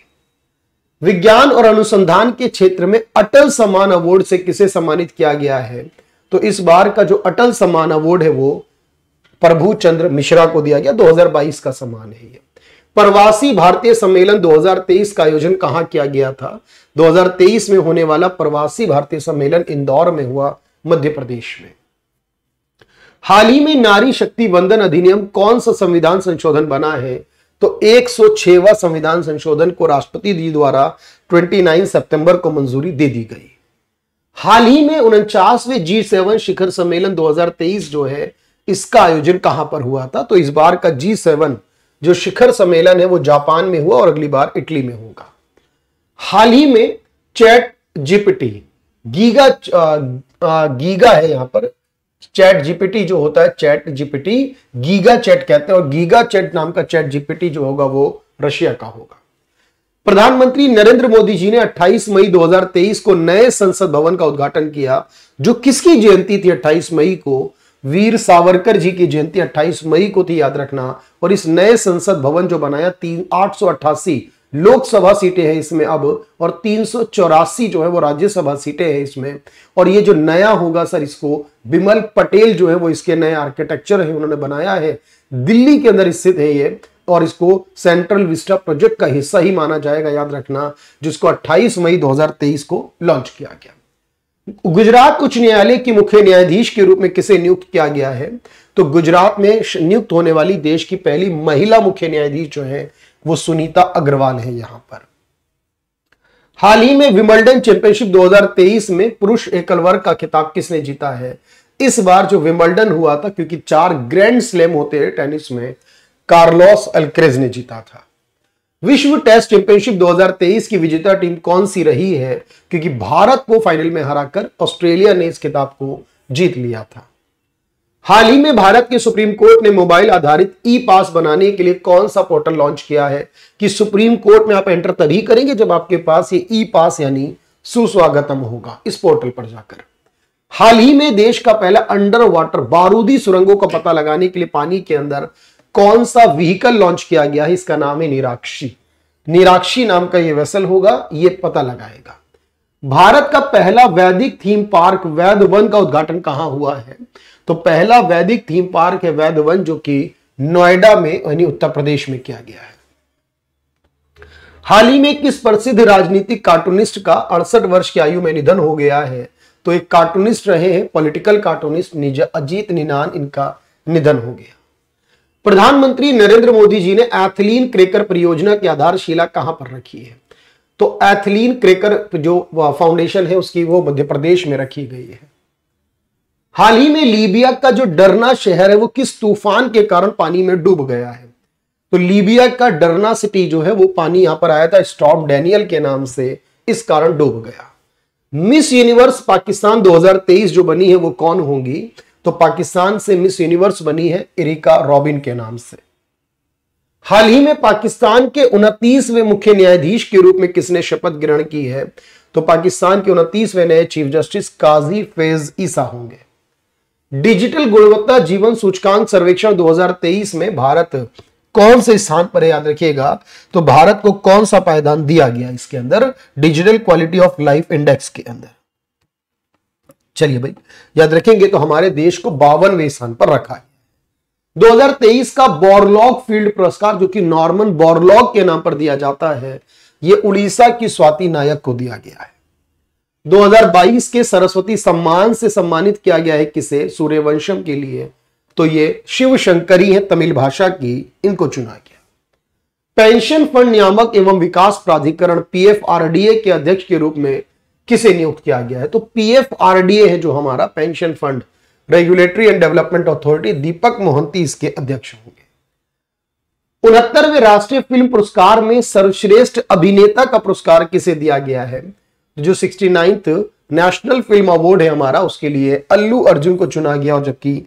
विज्ञान और अनुसंधान के क्षेत्र में अटल सम्मान अवार्ड से किसे सम्मानित किया गया है तो इस बार का जो अटल सम्मान अवार्ड है वो प्रभु चंद्र मिश्रा को दिया गया 2022 का सम्मान है ये प्रवासी भारतीय सम्मेलन 2023 का आयोजन कहां किया गया था 2023 में होने वाला प्रवासी भारतीय सम्मेलन इंदौर में हुआ मध्य प्रदेश में हाल ही में नारी शक्ति बंधन अधिनियम कौन सा संविधान संशोधन बना है तो 106वां संविधान संशोधन को राष्ट्रपति जी द्वारा 29 सितंबर को मंजूरी दे दी गई हाल ही में उनचासवें जी सेवन शिखर सम्मेलन 2023 जो है इसका आयोजन कहां पर हुआ था तो इस बार का जी सेवन जो शिखर सम्मेलन है वो जापान में हुआ और अगली बार इटली में होगा हाल ही में चैट जीपीटी गीगा गीगा है यहां पर चैट जीपीटी जो होता है चैट जीपीटी गीगा चैट कहते हैं और गीगा चैट नाम का चैट जीपीटी जो होगा वो रशिया का होगा प्रधानमंत्री नरेंद्र मोदी जी ने 28 मई 2023 को नए संसद भवन का उद्घाटन किया जो किसकी जयंती थी 28 मई को वीर सावरकर जी की जयंती 28 मई को थी याद रखना और इस नए संसद भवन जो बनाया तीन आठ लोकसभा सीटें हैं इसमें अब और तीन जो है वो राज्यसभा सीटें हैं इसमें और ये जो नया होगा सर इसको बिमल पटेल जो है वो इसके नए आर्किटेक्चर है उन्होंने बनाया है दिल्ली के अंदर स्थित है ये और इसको सेंट्रल विस्टा प्रोजेक्ट का हिस्सा ही माना जाएगा याद रखना जिसको 28 मई 2023 को लॉन्च किया गया गुजरात उच्च न्यायालय की मुख्य न्यायाधीश के रूप में किसे नियुक्त किया गया है तो गुजरात में नियुक्त होने वाली देश की पहली महिला मुख्य न्यायाधीश जो है वो सुनीता अग्रवाल है यहां पर हाल ही में विमल्डन चैंपियनशिप 2023 में पुरुष एकल वर्ग का खिताब किसने जीता है इस बार जो विमल्डन हुआ था क्योंकि चार ग्रैंड स्लैम होते हैं टेनिस में कार्लोस अल्क्रेज ने जीता था विश्व टेस्ट चैंपियनशिप 2023 की विजेता टीम कौन सी रही है क्योंकि भारत को फाइनल में हराकर ऑस्ट्रेलिया ने इस खिताब को जीत लिया था हाल ही में भारत के सुप्रीम कोर्ट ने मोबाइल आधारित ई पास बनाने के लिए कौन सा पोर्टल लॉन्च किया है कि सुप्रीम कोर्ट में आप एंटर तभी करेंगे जब आपके पास ये ई पास यानी सुस्वागतम होगा इस पोर्टल पर जाकर हाल ही में देश का पहला अंडर वाटर बारूदी सुरंगों का पता लगाने के लिए पानी के अंदर कौन सा व्हीकल लॉन्च किया गया है इसका नाम है निराक्षी निराक्षी नाम का यह वेसल होगा यह पता लगाएगा भारत का पहला वैदिक थीम पार्क वैध वन का उद्घाटन कहां हुआ है तो पहला वैदिक थीम पार्क है वैध वन जो कि नोएडा में यानी उत्तर प्रदेश में किया गया है हाल ही में किस प्रसिद्ध राजनीतिक कार्टूनिस्ट का अड़सठ वर्ष की आयु में निधन हो गया है तो एक कार्टूनिस्ट रहे हैं पॉलिटिकल कार्टूनिस्ट अजीत निनान इनका निधन हो गया प्रधानमंत्री नरेंद्र मोदी जी ने एथलीन क्रेकर परियोजना की आधारशिला कहां पर रखी है तो एथलीन क्रेकर जो फाउंडेशन है उसकी वो मध्य प्रदेश में रखी गई है हाल ही में लीबिया का जो डरना शहर है वो किस तूफान के कारण पानी में डूब गया है तो लीबिया का डरना सिटी जो है वो पानी यहां पर आया था स्टॉम डेनियल के नाम से इस कारण डूब गया मिस यूनिवर्स पाकिस्तान 2023 जो बनी है वो कौन होंगी तो पाकिस्तान से मिस यूनिवर्स बनी है इरिका रॉबिन के नाम से हाल ही में पाकिस्तान के उनतीसवें मुख्य न्यायाधीश के रूप में किसने शपथ ग्रहण की है तो पाकिस्तान के उनतीसवें नए चीफ जस्टिस काजी फेज ईसा होंगे डिजिटल गुणवत्ता जीवन सूचकांक सर्वेक्षण 2023 में भारत कौन से स्थान पर याद रखिएगा तो भारत को कौन सा पायदान दिया गया इसके अंदर digital quality of life index के अंदर चलिए भाई याद रखेंगे तो हमारे देश को बावनवे स्थान पर रखा है 2023 का बोरलॉग फील्ड पुरस्कार जो कि नॉर्मन बोरलॉग के नाम पर दिया जाता है यह उड़ीसा की स्वाति नायक को दिया गया है 2022 के सरस्वती सम्मान से सम्मानित किया गया है किसे सूर्यवंशम के लिए तो ये शिव शंकरी है तमिल भाषा की इनको चुना गया पेंशन फंड नियामक एवं विकास प्राधिकरण पीएफआरडीए के अध्यक्ष के रूप में किसे नियुक्त किया गया है तो पीएफआरडीए है जो हमारा pension fund regulatory and development authority Deepak Mohanty इसके अध्यक्ष होंगे उनहत्तरवे राष्ट्रीय फिल्म पुरस्कार में सर्वश्रेष्ठ अभिनेता का पुरस्कार किसे दिया गया है तो जो सिक्सटी नेशनल फिल्म अवार्ड है हमारा उसके लिए अल्लू अर्जुन को चुना गया और जबकि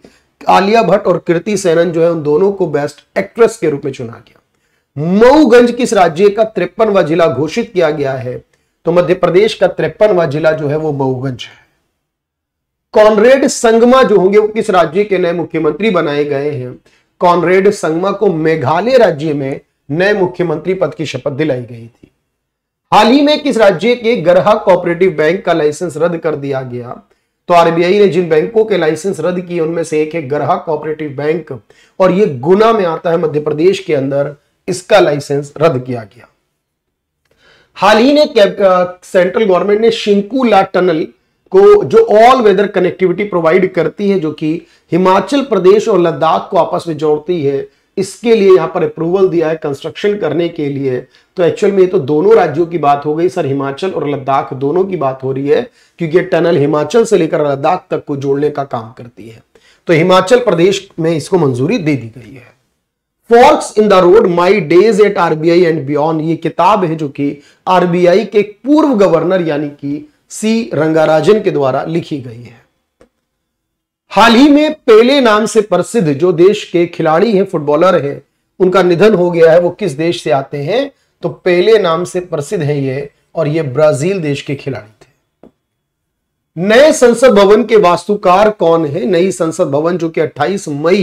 आलिया भट्ट और कृति सेनन जो है उन दोनों को बेस्ट एक्ट्रेस के रूप में चुना गया मऊगंज किस राज्य का तिरपनवा जिला घोषित किया गया है तो मध्य प्रदेश का त्रेपनवा जिला जो है वो बहुगंज है कॉनरेड संगमा जो होंगे वो किस राज्य के नए मुख्यमंत्री बनाए गए हैं कॉनरेड संगमा को मेघालय राज्य में नए मुख्यमंत्री पद की शपथ दिलाई गई थी हाल ही में किस राज्य के ग्राहक कोऑपरेटिव बैंक का लाइसेंस रद्द कर दिया गया तो आरबीआई ने जिन बैंकों के लाइसेंस रद्द किए उनमें से एक है ग्राहक कोऑपरेटिव बैंक और ये गुना में आता है मध्य प्रदेश के अंदर इसका लाइसेंस रद्द किया गया हाल ही में सेंट्रल गवर्नमेंट ने शिंकूला टनल को जो ऑल वेदर कनेक्टिविटी प्रोवाइड करती है जो कि हिमाचल प्रदेश और लद्दाख को आपस में जोड़ती है इसके लिए यहाँ पर अप्रूवल दिया है कंस्ट्रक्शन करने के लिए तो एक्चुअल में ये तो दोनों राज्यों की बात हो गई सर हिमाचल और लद्दाख दोनों की बात हो रही है क्योंकि ये टनल हिमाचल से लेकर लद्दाख तक को जोड़ने का काम करती है तो हिमाचल प्रदेश में इसको मंजूरी दे दी गई है forks in the road my days at RBI and beyond ये किताब है जो कि आरबीआई के पूर्व गवर्नर यानी कि सी रंगाराजन के द्वारा लिखी गई है हाल ही में पेले नाम से प्रसिद्ध जो देश के खिलाड़ी हैं फुटबॉलर हैं उनका निधन हो गया है वो किस देश से आते हैं तो पेले नाम से प्रसिद्ध है ये और ये ब्राजील देश के खिलाड़ी थे नए संसद भवन के वास्तुकार कौन है नई संसद भवन जो कि 28 मई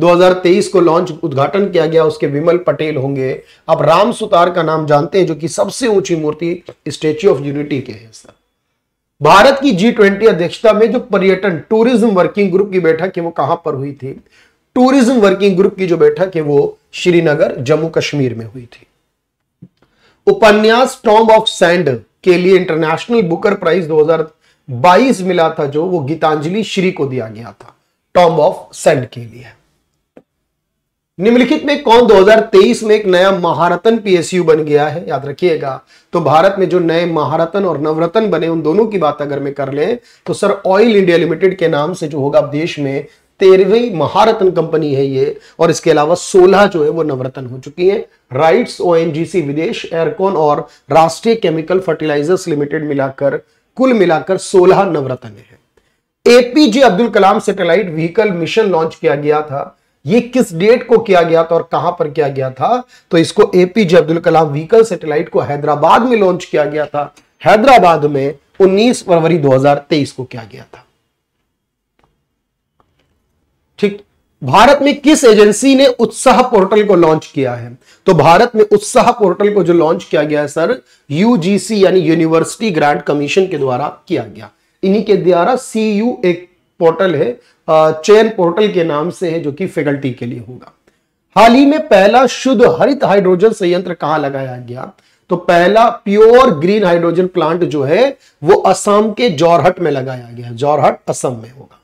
2023 को लॉन्च उद्घाटन किया गया उसके विमल पटेल होंगे आप राम सुतार का नाम जानते हैं जो कि सबसे ऊंची मूर्ति स्टेच्यू ऑफ यूनिटी के हैं सर भारत की जी ट्वेंटी अध्यक्षता में जो पर्यटन टूरिज्म वर्किंग ग्रुप की बैठक है वो कहां पर हुई थी टूरिज्म वर्किंग ग्रुप की जो बैठक है वो श्रीनगर जम्मू कश्मीर में हुई थी उपन्यास टॉम ऑफ सैंड के लिए इंटरनेशनल बुकर प्राइज दो बाईस मिला था जो वो गीतांजलि श्री को दिया गया था टॉम ऑफ सेंड के लिए निम्नलिखित में कौन 2023 में एक नया महारतन पीएसयू बन गया है याद रखिएगा तो भारत में जो नए महारतन और नवरत्न बने उन दोनों की बात अगर मैं कर ले तो सर ऑयल इंडिया लिमिटेड के नाम से जो होगा देश में तेरहवीं महारत्न कंपनी है ये और इसके अलावा सोलह जो है वो नवरत्न हो चुकी है राइट्स ओ विदेश एयरकॉन और राष्ट्रीय केमिकल फर्टिलाइजर्स लिमिटेड मिलाकर कुल मिलाकर सोलह नवरत्न है APJ Abdul Kalam satellite vehicle mission launch किया गया था ये किस डेट को किया गया था और कहां पर किया गया था तो इसको एपीजे अब्दुल कलाम व्हीकल सैटेलाइट को हैदराबाद में लॉन्च किया गया था हैदराबाद में 19 फरवरी 2023 को किया गया था ठीक भारत में किस एजेंसी ने उत्साह पोर्टल को लॉन्च किया है तो भारत में उत्साह पोर्टल को जो लॉन्च किया गया है सर यूजीसी यानी यूनिवर्सिटी ग्रांट कमीशन के द्वारा किया गया इन्हीं के द्वारा सी यू एक पोर्टल है चयन पोर्टल के नाम से है जो कि फैकल्टी के लिए होगा हाल ही में पहला शुद्ध हरित हाइड्रोजन संयंत्र कहां लगाया गया तो पहला प्योर ग्रीन हाइड्रोजन प्लांट जो है वो असम के जौरहट में लगाया गया जौरहट असम में होगा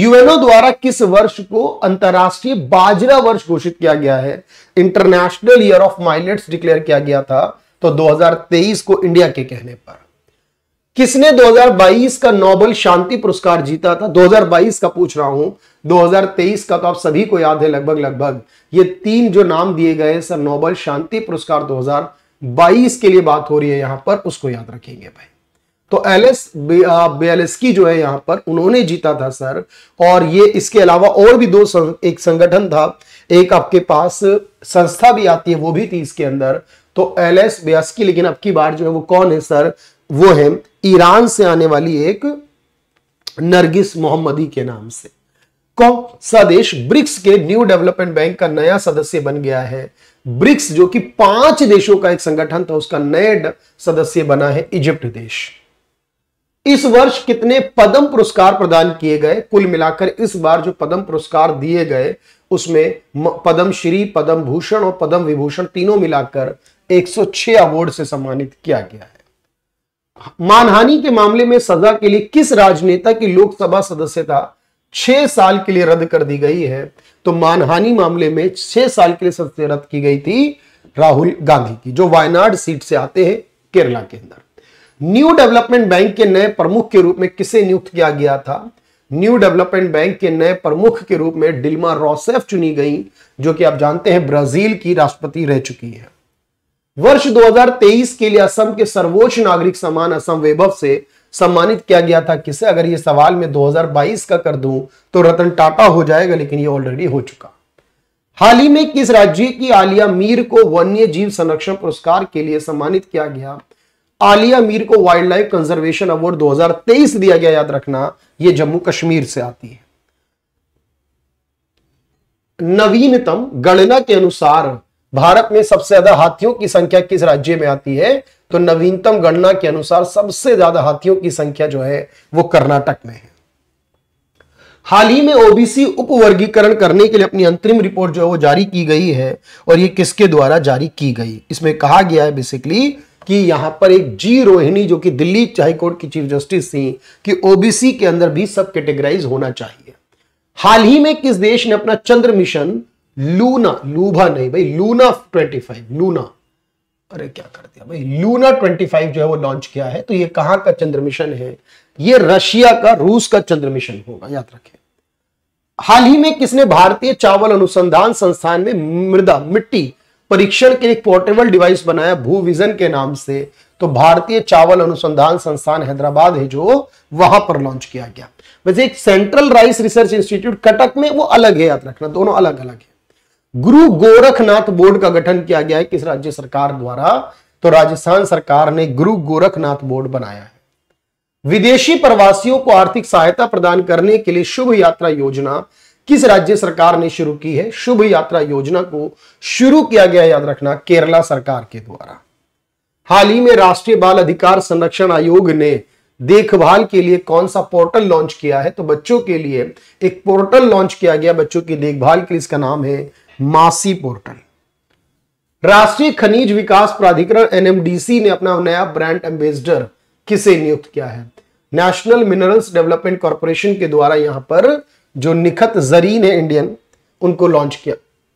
यूएनओ द्वारा किस वर्ष को अंतर्राष्ट्रीय बाजरा वर्ष घोषित किया गया है international year of millets declare किया गया था तो 2023 को इंडिया के कहने पर किसने 2022 का नोबल शांति पुरस्कार जीता था 2022 का पूछ रहा हूं 2023 का तो आप सभी को याद है लगभग लगभग ये तीन जो नाम दिए गए सर नोबल शांति पुरस्कार 2022 के लिए बात हो रही है यहां पर उसको याद रखेंगे भाई तो एलएस की जो है यहां पर उन्होंने जीता था सर और ये इसके अलावा और भी दो सं, एक संगठन था एक आपके पास संस्था भी आती है वो भी थी इसके अंदर तो एल एस बेस्की लेकिन अब की बार जो है वो कौन है सर वो है ईरान से आने वाली एक नरगिस मोहम्मदी के नाम से कौन देश ब्रिक्स के न्यू डेवलपमेंट बैंक का नया सदस्य बन गया है ब्रिक्स जो कि पांच देशों का एक संगठन था उसका नए सदस्य बना है इजिप्ट देश इस वर्ष कितने पद्म पुरस्कार प्रदान किए गए कुल मिलाकर इस बार जो पद्म पुरस्कार दिए गए उसमें पद्म श्री पद्म भूषण और पद्म विभूषण तीनों मिलाकर 106 अवार्ड से सम्मानित किया गया है मानहानि के मामले में सजा के लिए किस राजनेता की लोकसभा सदस्यता छह साल के लिए रद्द कर दी गई है तो मानहानि मामले में छह साल के लिए सदस्य रद्द की गई थी राहुल गांधी की जो वायनाड सीट से आते हैं केरला के अंदर न्यू डेवलपमेंट बैंक के नए प्रमुख के रूप में किसे नियुक्त किया गया था न्यू डेवलपमेंट बैंक के नए प्रमुख के रूप में डिल्मा रोसेफ चुनी गई जो कि आप जानते हैं ब्राजील की राष्ट्रपति रह चुकी है वर्ष 2023 के लिए असम के सर्वोच्च नागरिक सम्मान असम वैभव से सम्मानित किया गया था किसे अगर ये सवाल मैं 2022 का कर दूं तो रतन टाटा हो जाएगा लेकिन ये ऑलरेडी हो चुका हाल ही में किस राज्य की आलिया मीर को वन्य जीव संरक्षण पुरस्कार के लिए सम्मानित किया गया आलिया मीर को वाइल्ड लाइफ कंजर्वेशन अवार्ड 2023 दिया गया याद रखना ये जम्मू कश्मीर से आती है नवीनतम गणना के अनुसार भारत में सबसे ज्यादा हाथियों की संख्या किस राज्य में आती है तो नवीनतम गणना के अनुसार सबसे ज्यादा हाथियों की संख्या जो है वो कर्नाटक में है हाल ही में ओबीसी उपवर्गीकरण करने के लिए अपनी अंतरिम रिपोर्ट जो है वो जारी की गई है और ये किसके द्वारा जारी की गई इसमें कहा गया है बेसिकली कि यहां पर एक जी रोहिणी जो कि दिल्ली हाईकोर्ट की चीफ जस्टिस थी कि ओबीसी के अंदर भी सब कैटेगराइज होना चाहिए हाल ही में किस देश ने अपना चंद्र मिशन लूना लूभा नहीं भाई लूना 25 लूना अरे क्या कर दिया भाई लूना 25 जो है वो लॉन्च किया है तो ये कहां का चंद्र मिशन है ये रशिया का रूस का चंद्र मिशन होगा याद रखें हाल ही में किसने भारतीय चावल अनुसंधान संस्थान में मृदा मिट्टी परीक्षण के एक पोर्टेबल डिवाइस बनाया भूविजन के नाम से तो भारतीय चावल अनुसंधान संस्थान हैदराबाद है जो वहां पर लॉन्च किया गया वैसे एक central rice research institute Cuttack में वो अलग है याद रखना दोनों अलग अलग है गुरु गोरखनाथ बोर्ड का गठन किया गया है किस राज्य सरकार द्वारा तो राजस्थान सरकार ने गुरु गोरखनाथ बोर्ड बनाया है विदेशी प्रवासियों को आर्थिक सहायता प्रदान करने के लिए शुभ यात्रा योजना किस राज्य सरकार ने शुरू की है शुभ यात्रा योजना को शुरू किया गया याद रखना केरला सरकार के द्वारा हाल ही में राष्ट्रीय बाल अधिकार संरक्षण आयोग ने देखभाल के लिए कौन सा पोर्टल लॉन्च किया है तो बच्चों के लिए एक पोर्टल लॉन्च किया गया बच्चों की देखभाल के लिए इसका नाम है मासी पोर्टल राष्ट्रीय खनिज विकास प्राधिकरण एनएमडीसी ने अपना नया ब्रांड एम्बेसडर किसे नियुक्त किया है नेशनल मिनरल्स डेवलपमेंट कॉरपोरेशन के द्वारा यहां पर जो निखत जरीन है इंडियन उनको लॉन्च किया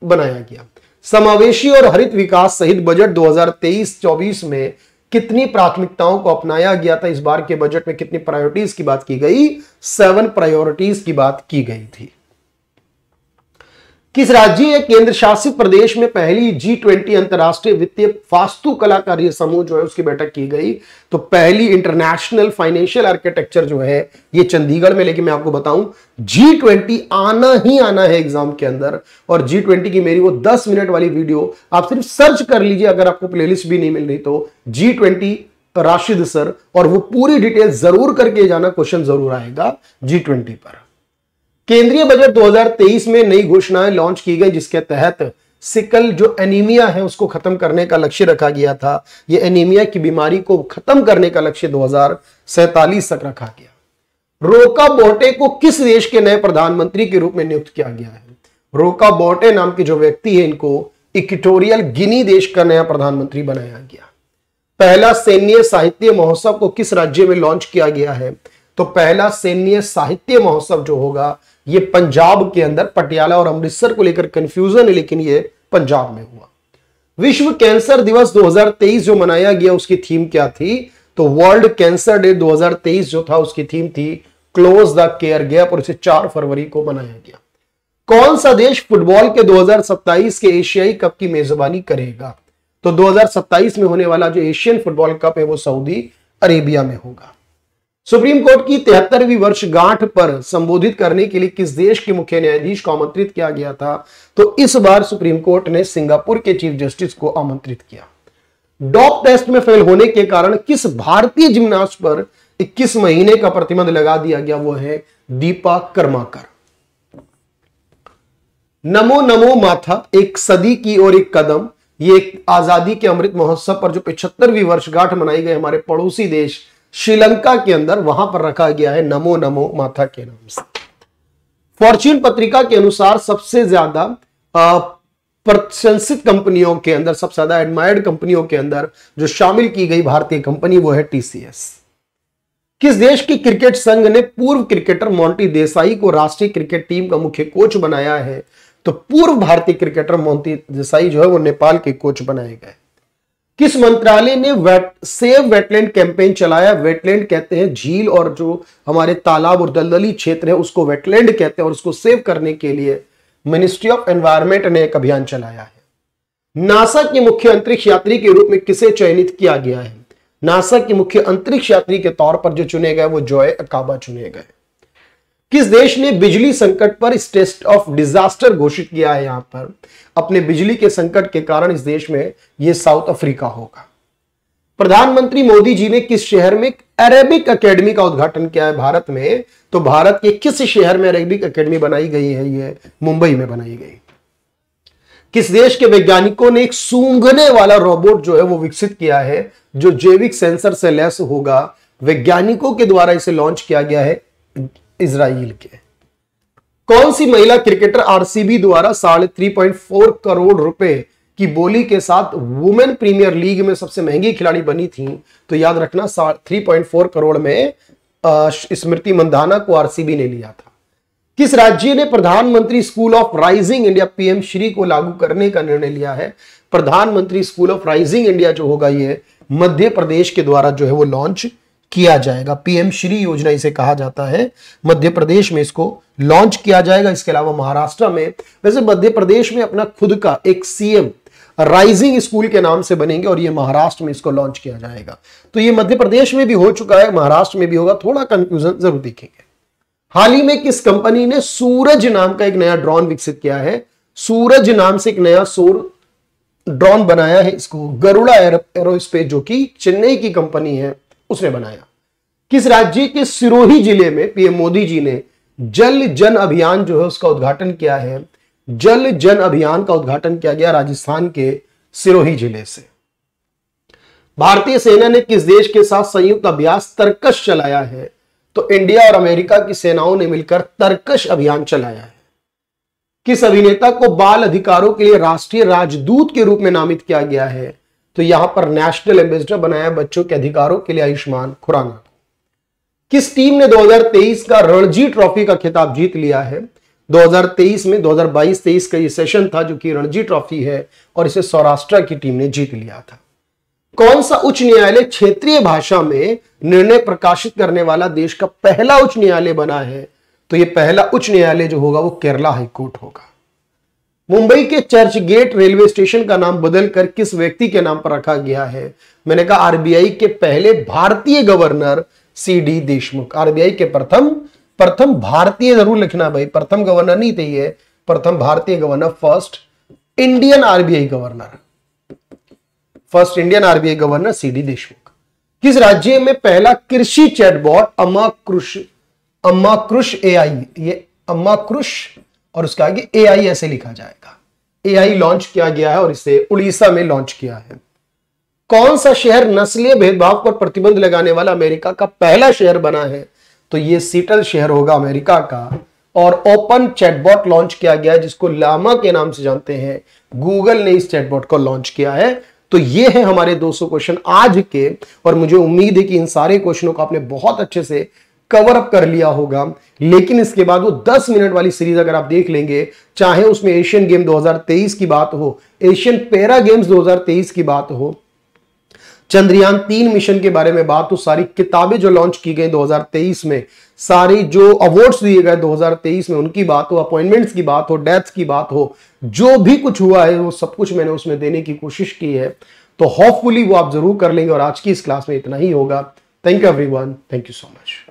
बनाया गया समावेशी और हरित विकास सहित बजट 2023-24 में कितनी प्राथमिकताओं को अपनाया गया था इस बार के बजट में कितनी प्रायोरिटीज की बात की गई सेवन प्रायोरिटीज की बात की गई थी किस राज्य या केंद्र शासित प्रदेश में पहली जी ट्वेंटी अंतर्राष्ट्रीय वित्तीय कला कार्य समूह जो है उसकी बैठक की गई तो पहली इंटरनेशनल फाइनेंशियल आर्किटेक्चर जो है ये चंडीगढ़ में लेकिन मैं आपको बताऊं जी ट्वेंटी आना ही आना है एग्जाम के अंदर और जी ट्वेंटी की मेरी वो दस मिनट वाली वीडियो आप सिर्फ सर्च कर लीजिए अगर आपको प्ले भी नहीं मिल रही तो जी ट्वेंटी राशिद सर और वो पूरी डिटेल जरूर करके जाना क्वेश्चन जरूर आएगा जी ट्वेंटी पर केंद्रीय बजट 2023 में नई घोषणाएं लॉन्च की गई जिसके तहत सिकल जो एनीमिया है उसको खत्म करने का लक्ष्य रखा गया था यह एनीमिया की बीमारी को खत्म करने का लक्ष्य दो तक रखा गया रोका बोटे को किस देश के नए प्रधानमंत्री के रूप में नियुक्त किया गया है रोका बोटे नाम के जो व्यक्ति है इनको इक्टोरियल गिनी देश का नया प्रधानमंत्री बनाया गया पहला सैन्य साहित्य महोत्सव को किस राज्य में लॉन्च किया गया है तो पहला सैन्य साहित्य महोत्सव जो होगा ये पंजाब के अंदर पटियाला और अमृतसर को लेकर कंफ्यूजन है लेकिन ये पंजाब में हुआ विश्व कैंसर दिवस 2023 जो मनाया गया उसकी थीम क्या थी तो वर्ल्ड कैंसर डे 2023 जो था उसकी थीम थी क्लोज द केयर गैप और इसे 4 फरवरी को मनाया गया कौन सा देश फुटबॉल के 2027 के एशियाई कप की मेजबानी करेगा तो 2027 में होने वाला जो एशियन फुटबॉल कप है वो सऊदी अरेबिया में होगा सुप्रीम कोर्ट की तिहत्तरवीं वर्षगांठ पर संबोधित करने के लिए किस देश के मुख्य न्यायाधीश को आमंत्रित किया गया था तो इस बार सुप्रीम कोर्ट ने सिंगापुर के चीफ जस्टिस को आमंत्रित किया डॉप टेस्ट में फेल होने के कारण किस भारतीय जिम्नास्ट पर 21 महीने का प्रतिबंध लगा दिया गया वो है दीपा कर्माकर नमो नमो माथा एक सदी की और एक कदम ये आजादी के अमृत महोत्सव पर जो पिछहत्तरवीं वर्षगांठ मनाई गई हमारे पड़ोसी देश श्रीलंका के अंदर वहां पर रखा गया है नमो नमो माथा के नाम से फॉर्च्यून पत्रिका के अनुसार सबसे ज्यादा प्रशंसित कंपनियों के अंदर सबसे ज्यादा एडमायर्ड कंपनियों के अंदर जो शामिल की गई भारतीय कंपनी वो है टीसीएस किस देश की क्रिकेट संघ ने पूर्व क्रिकेटर मोंटी देसाई को राष्ट्रीय क्रिकेट टीम का मुख्य कोच बनाया है तो पूर्व भारतीय क्रिकेटर मोंटी देसाई जो है वो नेपाल के कोच बनाए गए किस मंत्रालय ने वेट सेव वेटलैंड कैंपेन चलाया वेटलैंड कहते हैं झील और जो हमारे तालाब और दलदली क्षेत्र है उसको वेटलैंड कहते हैं और उसको सेव करने के लिए मिनिस्ट्री ऑफ एनवायरमेंट ने एक अभियान चलाया है नासा के मुख्य अंतरिक्ष यात्री के रूप में किसे चयनित किया गया है नासा के मुख्य अंतरिक्ष यात्री के तौर पर जो चुने गए वो जॉय अकाबा चुने गए किस देश ने बिजली संकट पर स्टेट ऑफ डिजास्टर घोषित किया है यहां पर अपने बिजली के संकट के कारण इस देश में यह साउथ अफ्रीका होगा प्रधानमंत्री मोदी जी ने किस शहर में अरेबिक एकेडमी का उद्घाटन किया है भारत में तो भारत के किस शहर में अरेबिक एकेडमी बनाई गई है यह मुंबई में बनाई गई किस देश के वैज्ञानिकों ने एक सूंघने वाला रोबोट जो है वो विकसित किया है जो जैविक सेंसर से लैस होगा वैज्ञानिकों के द्वारा इसे लॉन्च किया गया है इसराइल के कौन सी महिला क्रिकेटर आरसीबी द्वारा साढ़े थ्री पॉइंट फोर करोड़ रुपए की बोली के साथ वुमेन प्रीमियर लीग में सबसे महंगी खिलाड़ी बनी थी तो याद रखना थ्री पॉइंट फोर करोड़ में स्मृति मंदाना को आरसीबी ने लिया था किस राज्य ने प्रधानमंत्री school of rising India PM Shri को लागू करने का निर्णय लिया है प्रधानमंत्री स्कूल ऑफ राइजिंग इंडिया जो होगा ये मध्य प्रदेश के द्वारा जो है वो लॉन्च किया जाएगा पीएम श्री योजना इसे कहा जाता है मध्य प्रदेश में इसको लॉन्च किया जाएगा इसके अलावा महाराष्ट्र में वैसे मध्य प्रदेश में अपना खुद का एक सीएम राइजिंग स्कूल के नाम से बनेंगे और ये महाराष्ट्र में इसको लॉन्च किया जाएगा तो ये मध्य प्रदेश में भी हो चुका है महाराष्ट्र में भी होगा थोड़ा कंफ्यूजन जरूर देखेंगे हाल ही में किस कंपनी ने सूरज नाम का एक नया ड्रॉन विकसित किया है सूरज नाम से एक नया सोर ड्रॉन बनाया है इसको गरुड़ा एरोस्पेस जो कि चेन्नई की कंपनी है उसने बनाया किस राज्य के सिरोही जिले में पीएम मोदी जी ने जल जन अभियान जो है उसका उद्घाटन किया है जल जन अभियान का उद्घाटन किया गया राजस्थान के सिरोही जिले से भारतीय सेना ने किस देश के साथ संयुक्त अभ्यास तर्कश चलाया है तो इंडिया और अमेरिका की सेनाओं ने मिलकर तर्कश अभियान चलाया है किस अभिनेता को बाल अधिकारों के लिए राष्ट्रीय राजदूत के रूप में नामित किया गया है तो यहां पर नेशनल एम्बेसडर बनाया बच्चों के अधिकारों के लिए आयुष्मान खुराना किस टीम ने 2023 का रणजी ट्रॉफी का खिताब जीत लिया है 2023 में 2022-23 का ये सेशन था जो कि रणजी ट्रॉफी है और इसे सौराष्ट्र की टीम ने जीत लिया था कौन सा उच्च न्यायालय क्षेत्रीय भाषा में निर्णय प्रकाशित करने वाला देश का पहला उच्च न्यायालय बना है तो यह पहला उच्च न्यायालय जो होगा वो केरला हाईकोर्ट होगा मुंबई के चर्च गेट रेलवे स्टेशन का नाम बदलकर किस व्यक्ति के नाम पर रखा गया है मैंने कहा आरबीआई के पहले भारतीय governor C D Deshmukh RBI के प्रथम प्रथम भारतीय जरूर लिखना भाई प्रथम गवर्नर नहीं थे प्रथम भारतीय governor first Indian RBI governor first Indian RBI governor C D Deshmukh किस राज्य में पहला कृषि चैटबॉट अम्मा कृष अम्मा कृष ए आई ये अम्मा कृष और उसके आगे ए आई ऐसे लिखा जाएगा ए आई लॉन्च किया गया है और इसे उड़ीसा में लॉन्च किया है कौन सा शहर नस्लीय भेदभाव पर प्रतिबंध लगाने वाला अमेरिका का पहला शहर बना है तो यह सीटल शहर होगा अमेरिका का और ओपन चैटबॉट लॉन्च किया गया जिसको लामा के नाम से जानते हैं गूगल ने इस चैटबॉट को लॉन्च किया है तो ये है हमारे 200 क्वेश्चन आज के और मुझे उम्मीद है कि इन सारे क्वेश्चनों को आपने बहुत अच्छे से कवर अप कर लिया होगा लेकिन इसके बाद वो 10 मिनट वाली सीरीज अगर आप देख लेंगे चाहे उसमें एशियन गेम 2023 की बात हो एशियन पैरा गेम्स 2023 की बात हो चंद्रयान तीन मिशन के बारे में बात हो सारी किताबें जो लॉन्च की गई 2023 में सारी जो अवार्ड्स दिए गए 2023 में उनकी बात हो अपॉइंटमेंट्स की बात हो डेथ्स की बात हो जो भी कुछ हुआ है वो सब कुछ मैंने उसमें देने की कोशिश की है तो होपफुली वो आप जरूर कर लेंगे और आज की इस क्लास में इतना ही होगा thank you everyone thank you so much